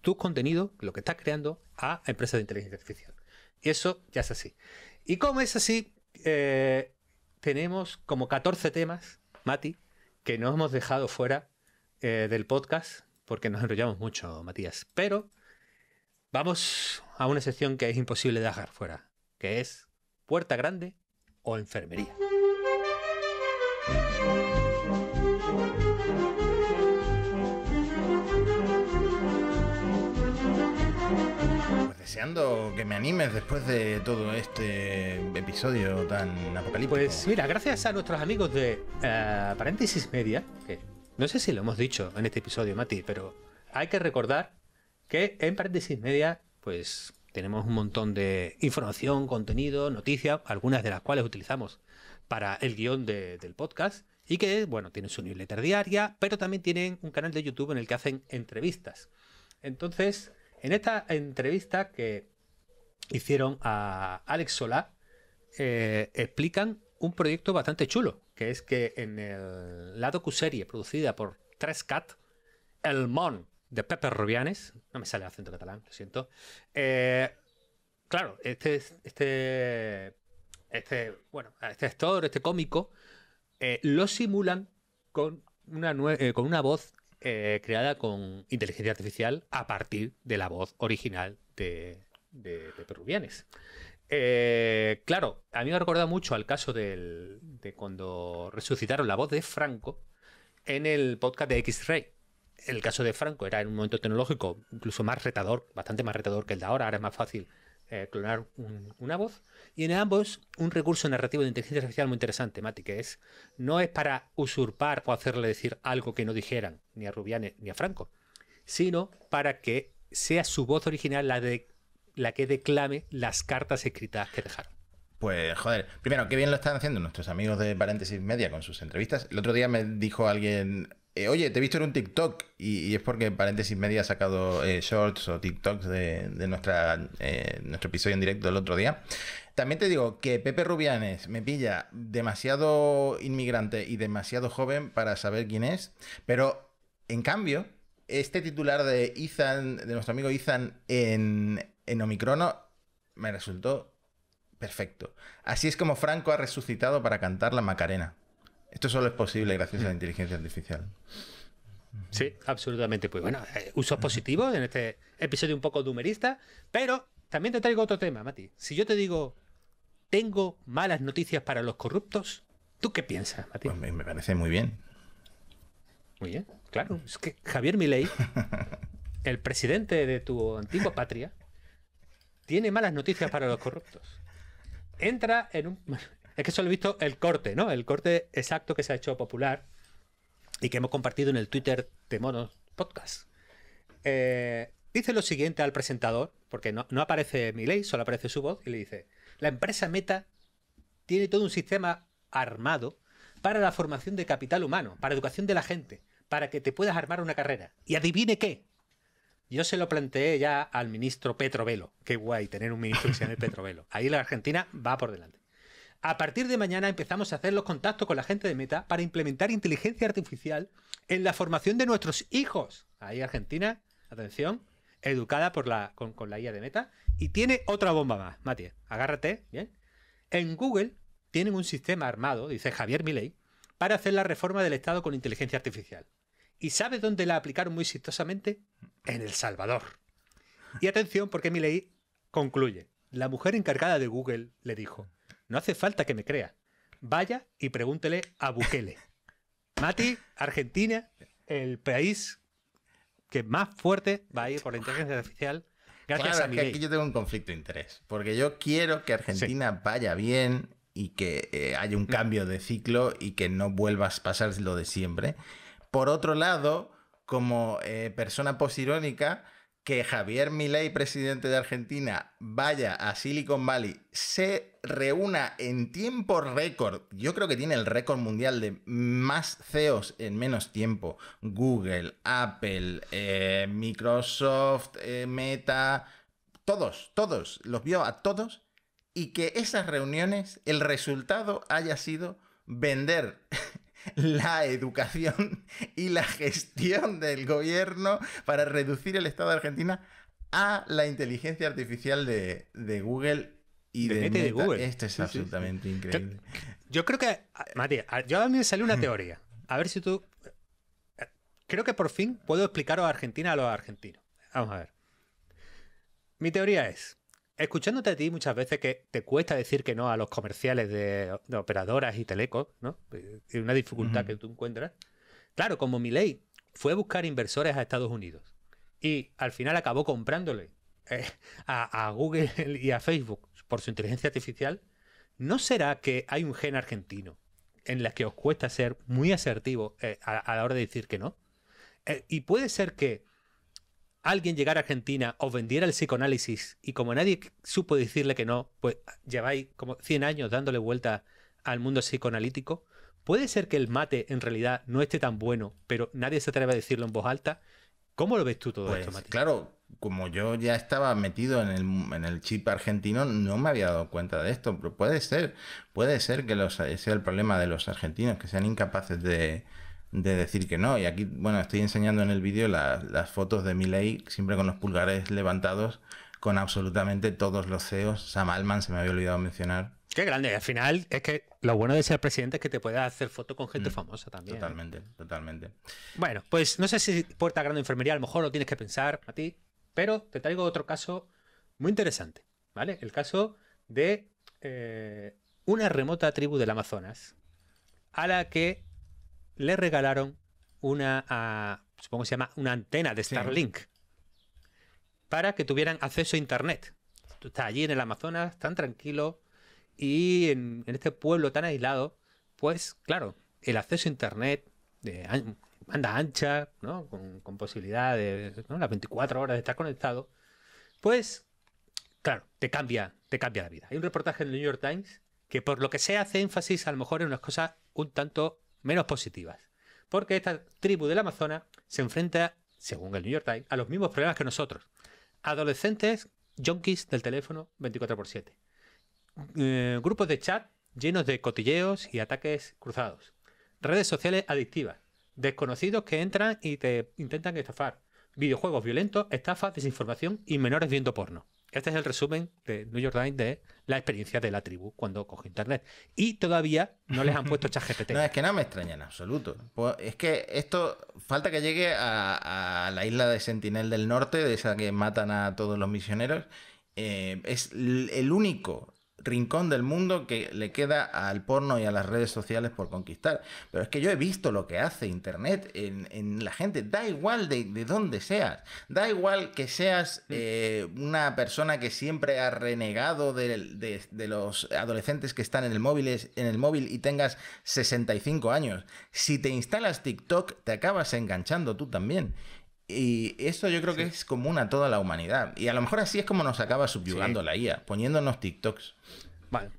[SPEAKER 2] tu contenido, lo que estás creando, a empresas de inteligencia artificial. Y eso ya es así. Y como es así, eh, tenemos como 14 temas, Mati, que no hemos dejado fuera eh, del podcast porque nos enrollamos mucho, Matías. Pero vamos a una sección que es imposible dejar fuera, que es puerta grande o enfermería.
[SPEAKER 1] que me animes después de todo
[SPEAKER 2] este episodio tan apocalíptico. Pues mira, gracias a nuestros amigos de eh, Paréntesis Media, que no sé si lo hemos dicho en este episodio, Mati, pero hay que recordar que en Paréntesis Media, pues tenemos un montón de información, contenido, noticias, algunas de las cuales utilizamos para el guión del podcast y que, bueno, tienen su newsletter diaria, pero también tienen un canal de YouTube en el que hacen entrevistas. Entonces, en esta entrevista que hicieron a Alex Solá, eh, explican un proyecto bastante chulo, que es que en el, la serie producida por Trescat, El Mon de Pepe Rubianes, no me sale el acento catalán, lo siento, eh, claro, este, este, este, bueno, este actor, este cómico, eh, lo simulan con una, con una voz eh, creada con inteligencia artificial a partir de la voz original de, de, Perrubianes. Eh, claro, a mí me ha recordado mucho al caso de cuando resucitaron la voz de Franco en el podcast de X-Ray. El caso de Franco era en un momento tecnológico incluso más retador, bastante más retador que el de ahora, ahora es más fácil eh, clonar una voz. Y en ambos, un recurso narrativo de inteligencia artificial muy interesante, Mati, que es, no es para usurpar o hacerle decir algo que no dijeran ni a Rubianes ni a Franco, sino para que sea su voz original la, de, la que declame las cartas escritas que dejaron.
[SPEAKER 1] Pues joder, primero, qué bien lo están haciendo nuestros amigos de Paréntesis Media con sus entrevistas. El otro día me dijo alguien, eh, oye, te he visto en un TikTok, y, es porque paréntesis media ha sacado eh, shorts o TikToks de, nuestra, eh, nuestro episodio en directo el otro día. También te digo que Pepe Rubianes me pilla demasiado inmigrante y demasiado joven para saber quién es, pero en cambio, este titular de Ethan, de nuestro amigo Ethan en, en Omicrono, me resultó perfecto. Así es como Franco ha resucitado para cantar la Macarena. Esto solo es posible
[SPEAKER 2] gracias a la mm. inteligencia artificial. Sí, absolutamente. Pues bueno, eh, usos positivos en este episodio un poco numerista, pero también te traigo otro tema, Mati. Si yo te digo, tengo malas noticias para los corruptos, ¿tú qué piensas, Mati? Pues me parece muy bien. Muy bien, claro. Es que Javier Milei, (laughs) el presidente de tu antigua patria, tiene malas noticias para los corruptos. Entra en un, es que solo he visto el corte, ¿no? El corte exacto que se ha hecho popular y que hemos compartido en el Twitter de Monos Podcast. Eh, dice lo siguiente al presentador, porque no, aparece mi ley, solo aparece su voz, y le dice, la empresa Meta tiene todo un sistema armado para la formación de capital humano, para educación de la gente, para que te puedas armar una carrera. Y adivine qué. Yo se lo planteé ya al ministro Petrovelo. Qué guay tener un ministro que se llame Petrovelo. Ahí la Argentina va por delante. A partir de mañana empezamos a hacer los contactos con la gente de Meta para implementar inteligencia artificial en la formación de nuestros hijos. Ahí Argentina, atención, educada por la, con, la IA de Meta. Y tiene otra bomba más, Matías, agárrate, ¿bien? En Google tienen un sistema armado, dice Javier Milei, para hacer la reforma del Estado con inteligencia artificial. ¿Y sabes dónde la aplicaron muy exitosamente? En El Salvador. Y atención, porque Milei concluye. La mujer encargada de Google le dijo, no hace falta que me crea. Vaya y pregúntele a Bukele. (laughs) Mati, Argentina, el país que más fuerte va a ir por la inteligencia artificial. Gracias a aquí
[SPEAKER 1] yo tengo un conflicto de interés, porque yo quiero que Argentina vaya bien y que eh, haya un mm. cambio de ciclo y que no vuelvas a pasar lo de siempre. Por otro lado, como eh, persona posirónica, que Javier Milei, presidente de Argentina, vaya a Silicon Valley, se reúna en tiempo récord. Yo creo que tiene el récord mundial de más CEOs en menos tiempo. Google, Apple, eh, Microsoft, eh, Meta, todos, todos, los vio a todos. Y que esas reuniones, el resultado haya sido vender la educación y la gestión del gobierno para reducir el Estado de Argentina a la inteligencia artificial de, Google y de, Google. Esto es absolutamente increíble.
[SPEAKER 2] Yo, creo que, Matías, yo a mí me salió una teoría. A ver si tú... Eh, creo que por fin puedo explicaros a Argentina a los argentinos. Vamos a ver. Mi teoría es, escuchándote a ti muchas veces que te cuesta decir que no a los comerciales de, operadoras y telecos, ¿no? Eh, es una dificultad que tú encuentras. Claro, como mi ley fue buscar inversores a Estados Unidos y al final acabó comprándole eh, a, Google y a Facebook por su inteligencia artificial, ¿no será que hay un gen argentino en el que os cuesta ser muy asertivo eh, a, la hora de decir que no? y puede ser que alguien llegara a Argentina, o vendiera el psicoanálisis y como nadie supo decirle que no, pues lleváis como 100 años dándole vuelta al mundo psicoanalítico, puede ser que el mate en realidad no esté tan bueno, pero nadie se atreve a decirlo en voz alta. ¿Cómo lo ves tú todo esto, pues, Mati? Claro,
[SPEAKER 1] como yo ya estaba metido en el, chip argentino, no me había dado cuenta de esto, pero puede ser, puede ser que los, sea el problema de los argentinos, que sean incapaces de, de decir que no. Y aquí, bueno, estoy enseñando en el vídeo las fotos de ley, siempre con los pulgares levantados, con absolutamente todos los CEOs. Sam Alman se me había olvidado
[SPEAKER 2] mencionar. Qué grande. Al final, es que lo bueno de ser presidente es que te puedes hacer foto con gente mm, famosa también. ¿eh? Totalmente, totalmente. Bueno, pues no sé si Puerta Grande Enfermería, a lo mejor lo tienes que pensar a ti, pero te traigo otro caso muy interesante, ¿vale? El caso de eh, una remota tribu del Amazonas a la que le regalaron una, supongo ah, que se llama, una antena de Starlink para que tuvieran acceso a Internet. Tú estás allí en el Amazonas, tan tranquilo, y en, este pueblo tan aislado, pues claro, el acceso a Internet de banda ancha, ¿no? con, posibilidad de las 24 horas de estar conectado, pues claro, te cambia, te cambia la vida. Hay un reportaje en el New York Times que por lo que se hace énfasis a lo mejor en unas cosas un tanto menos positivas. Porque esta tribu del Amazonas se enfrenta, según el New York Times, a los mismos problemas que nosotros. Adolescentes, junkies del teléfono 24x7. Eh, grupos de chat llenos de cotilleos y ataques cruzados. Redes sociales adictivas. Desconocidos que entran y te intentan estafar. Videojuegos violentos, estafas, desinformación y menores viendo porno. Este es el resumen de New York Times de la experiencia de la tribu cuando coge internet. Y todavía no les han puesto (laughs) GPT. no, es que nada me extraña en absoluto.
[SPEAKER 1] Pues, es que esto falta que llegue a, la isla de Sentinel del Norte, de esa que matan a todos los misioneros. Eh, es el único rincón del mundo que le queda al porno y a las redes sociales por conquistar. Pero es que yo he visto lo que hace Internet en, la gente. Da igual de, dónde seas. Da igual que seas mm. eh, una persona que siempre ha renegado de, los adolescentes que están en el, móvil, en el móvil y tengas 65 años. Si te instalas TikTok, te acabas enganchando tú también. Y eso yo creo que es común a toda la humanidad. Y a lo mejor así es como nos acaba subyugando la IA, poniéndonos TikToks. vale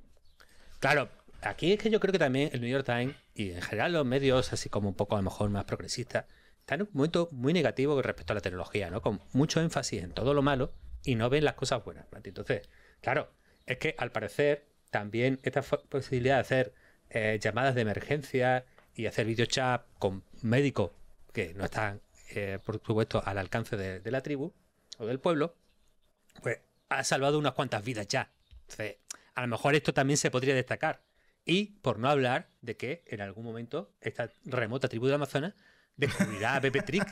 [SPEAKER 2] claro, aquí es que yo creo que también el New York Times y en general los medios, así como un poco a lo mejor más progresistas, están en un momento muy negativo con respecto a la tecnología, ¿no? Con mucho énfasis en todo lo malo y no ven las cosas buenas. Entonces, claro, es que al parecer también esta posibilidad de hacer eh, llamadas de emergencia y hacer videochat con médicos que no están eh, por supuesto, al alcance de, la tribu o del pueblo, pues ha salvado unas cuantas vidas ya. Entonces, a lo mejor esto también se podría destacar. Y por no hablar de que en algún momento esta remota tribu de Amazonas descubrirá a Bebetrix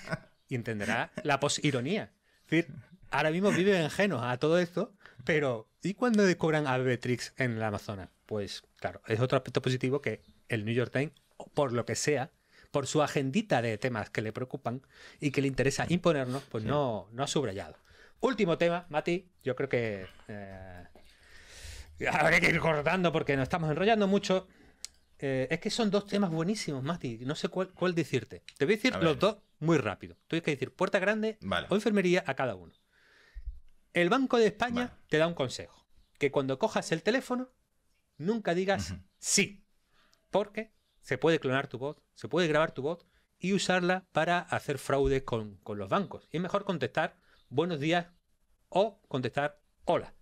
[SPEAKER 2] y entenderá la posironía. Es decir, ahora mismo viven ajenos a todo esto, pero ¿y cuando descubran a Bebetrix en la Amazonas? Pues claro, es otro aspecto positivo que el New York Times, por lo que sea, por su agendita de temas que le preocupan y que le interesa imponernos, pues no, ha subrayado. Último tema, Mati, yo creo que eh, habrá que ir cortando porque nos estamos enrollando mucho. Eh, es que son dos temas buenísimos, Mati. No sé cuál, decirte. Te voy a decir los dos muy rápido. Tienes que decir puerta grande o enfermería a cada uno. El Banco de España te da un consejo. Que cuando cojas el teléfono, nunca digas sí. Porque se puede clonar tu voz se puede grabar tu voz y usarla para hacer fraudes con, los bancos. Y es mejor contestar buenos días o contestar hola.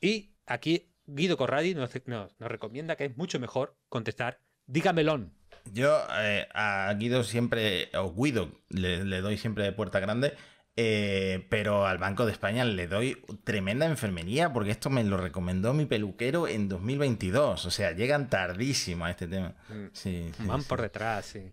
[SPEAKER 2] Y aquí Guido Corradi nos, recomienda que es mucho mejor contestar dígamelón. Yo eh,
[SPEAKER 1] a Guido siempre, o Guido, le, doy siempre de puerta grande eh, pero al Banco de España le doy tremenda enfermería porque esto me lo recomendó mi peluquero en 2022. O sea, llegan tardísimo a este tema. Mm. Van por
[SPEAKER 2] detrás, sí.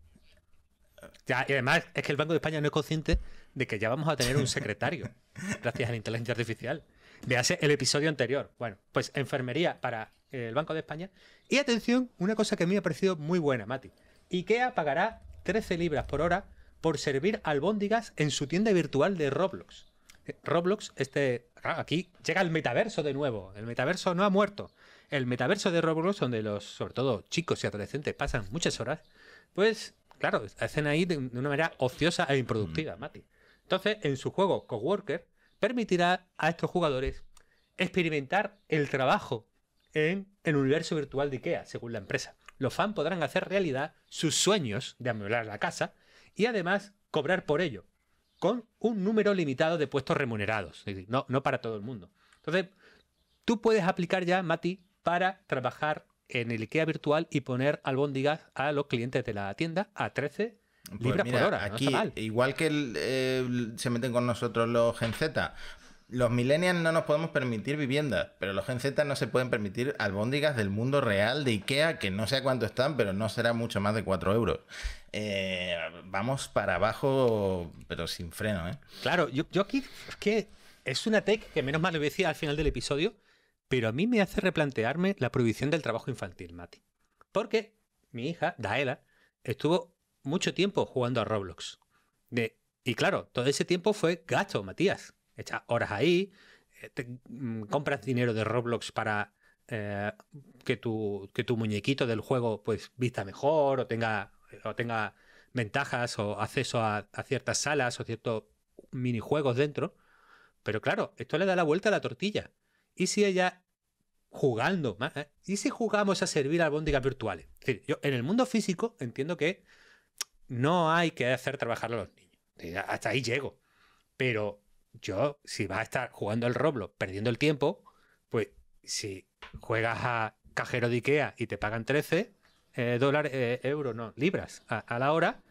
[SPEAKER 2] Ya, y además es que el Banco de España no es consciente de que ya vamos a tener un secretario (laughs) gracias a la inteligencia artificial. Vease el episodio anterior. Bueno, pues enfermería para eh, el Banco de España. Y atención, una cosa que a mí me ha parecido muy buena, Mati. IKEA pagará 13 libras por hora por servir albóndigas en su tienda virtual de Roblox. Eh, Roblox, este, ah, aquí llega el metaverso de nuevo. El metaverso no ha muerto. El metaverso de Roblox, donde los, sobre todo chicos y adolescentes, pasan muchas horas, pues, claro, hacen ahí de una manera ociosa e improductiva, mm. Mati. Entonces, en su juego Coworker, permitirá a estos jugadores experimentar el trabajo en el universo virtual de IKEA, según la empresa. Los fans podrán hacer realidad sus sueños de amueblar la casa y además cobrar por ello, con un número limitado de puestos remunerados, no, no para todo el mundo. Entonces, tú puedes aplicar ya, Mati, para trabajar en el IKEA virtual y poner albóndigas a los clientes de la tienda a 13 pues libras por hora.
[SPEAKER 1] igual que eh, se meten con nosotros los Gen Z los millennials no nos podemos permitir viviendas, pero los Gen Z no se pueden permitir albóndigas del mundo real de Ikea, que no sé cuánto están, pero no será mucho más de 4 euros.
[SPEAKER 2] Eh, vamos para abajo, pero sin freno. ¿eh? Claro, yo, es que es una tech que menos mal lo decía al final del episodio, pero a mí me hace replantearme la prohibición del trabajo infantil, Mati. Porque mi hija, Daela, estuvo mucho tiempo jugando a Roblox. De, y claro, todo ese tiempo fue gasto, Matías echas horas ahí, eh, mm, compras dinero de Roblox para eh, que, tu, tu muñequito del juego pues vista mejor o tenga, o tenga ventajas o acceso a, ciertas salas o ciertos minijuegos dentro. Pero claro, esto le da la vuelta a la tortilla. ¿Y si ella jugando? Eh? ¿Y si jugamos a servir albóndigas virtuales? en el mundo físico entiendo que no hay que hacer trabajar a los niños. Hasta ahí llego. Pero yo, si vas a estar jugando el Roblox, perdiendo el tiempo, pues si juegas a cajero de Ikea y te pagan 13 eh, dólares, eh, euros, no, libras a, a la hora,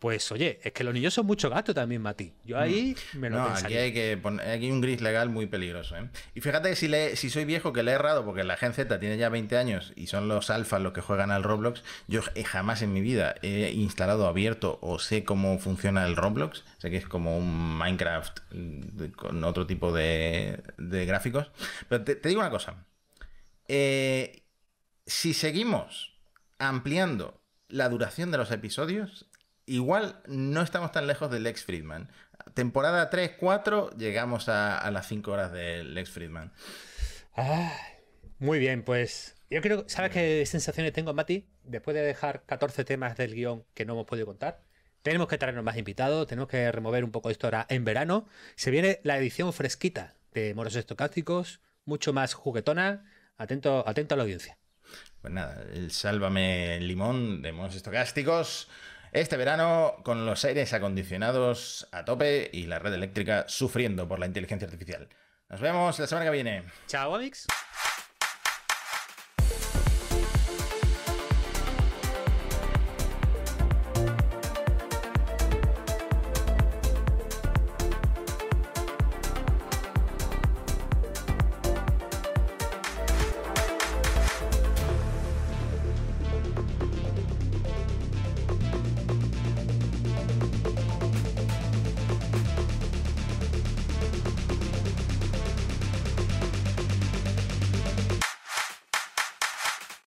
[SPEAKER 2] pues oye, es que los niños son mucho gato también, Mati. Yo ahí mm. me lo pensaría. Aquí hay, que
[SPEAKER 1] poner, aquí un gris legal muy peligroso. ¿eh? Y fíjate que si, soy viejo que le he errado, porque la Gen Z tiene ya 20 años y son los alfas los que juegan al Roblox, yo jamás en mi vida he instalado abierto o sé cómo funciona el Roblox. Sé que es como un Minecraft mm, con otro tipo de, gráficos. Pero te, digo una cosa. Eh, si seguimos ampliando la duración de los episodios, igual no estamos tan lejos de Lex Friedman. Temporada 3, 4,
[SPEAKER 2] llegamos a, las 5 horas de Lex Friedman. Ah, muy bien, pues yo creo, ¿sabes qué sensaciones tengo, Mati? Después de dejar 14 temas del guión que no hemos podido contar, tenemos que traernos más invitados, tenemos que remover un poco esto ahora en verano. Se viene la edición fresquita de Moros Estocásticos, mucho más juguetona. Atento, atento a la audiencia. Pues nada, el Sálvame Limón de Moros Estocásticos
[SPEAKER 1] este verano, con los aires acondicionados a tope y la red eléctrica sufriendo por la inteligencia artificial. Nos vemos la semana que viene. Chao, Avix.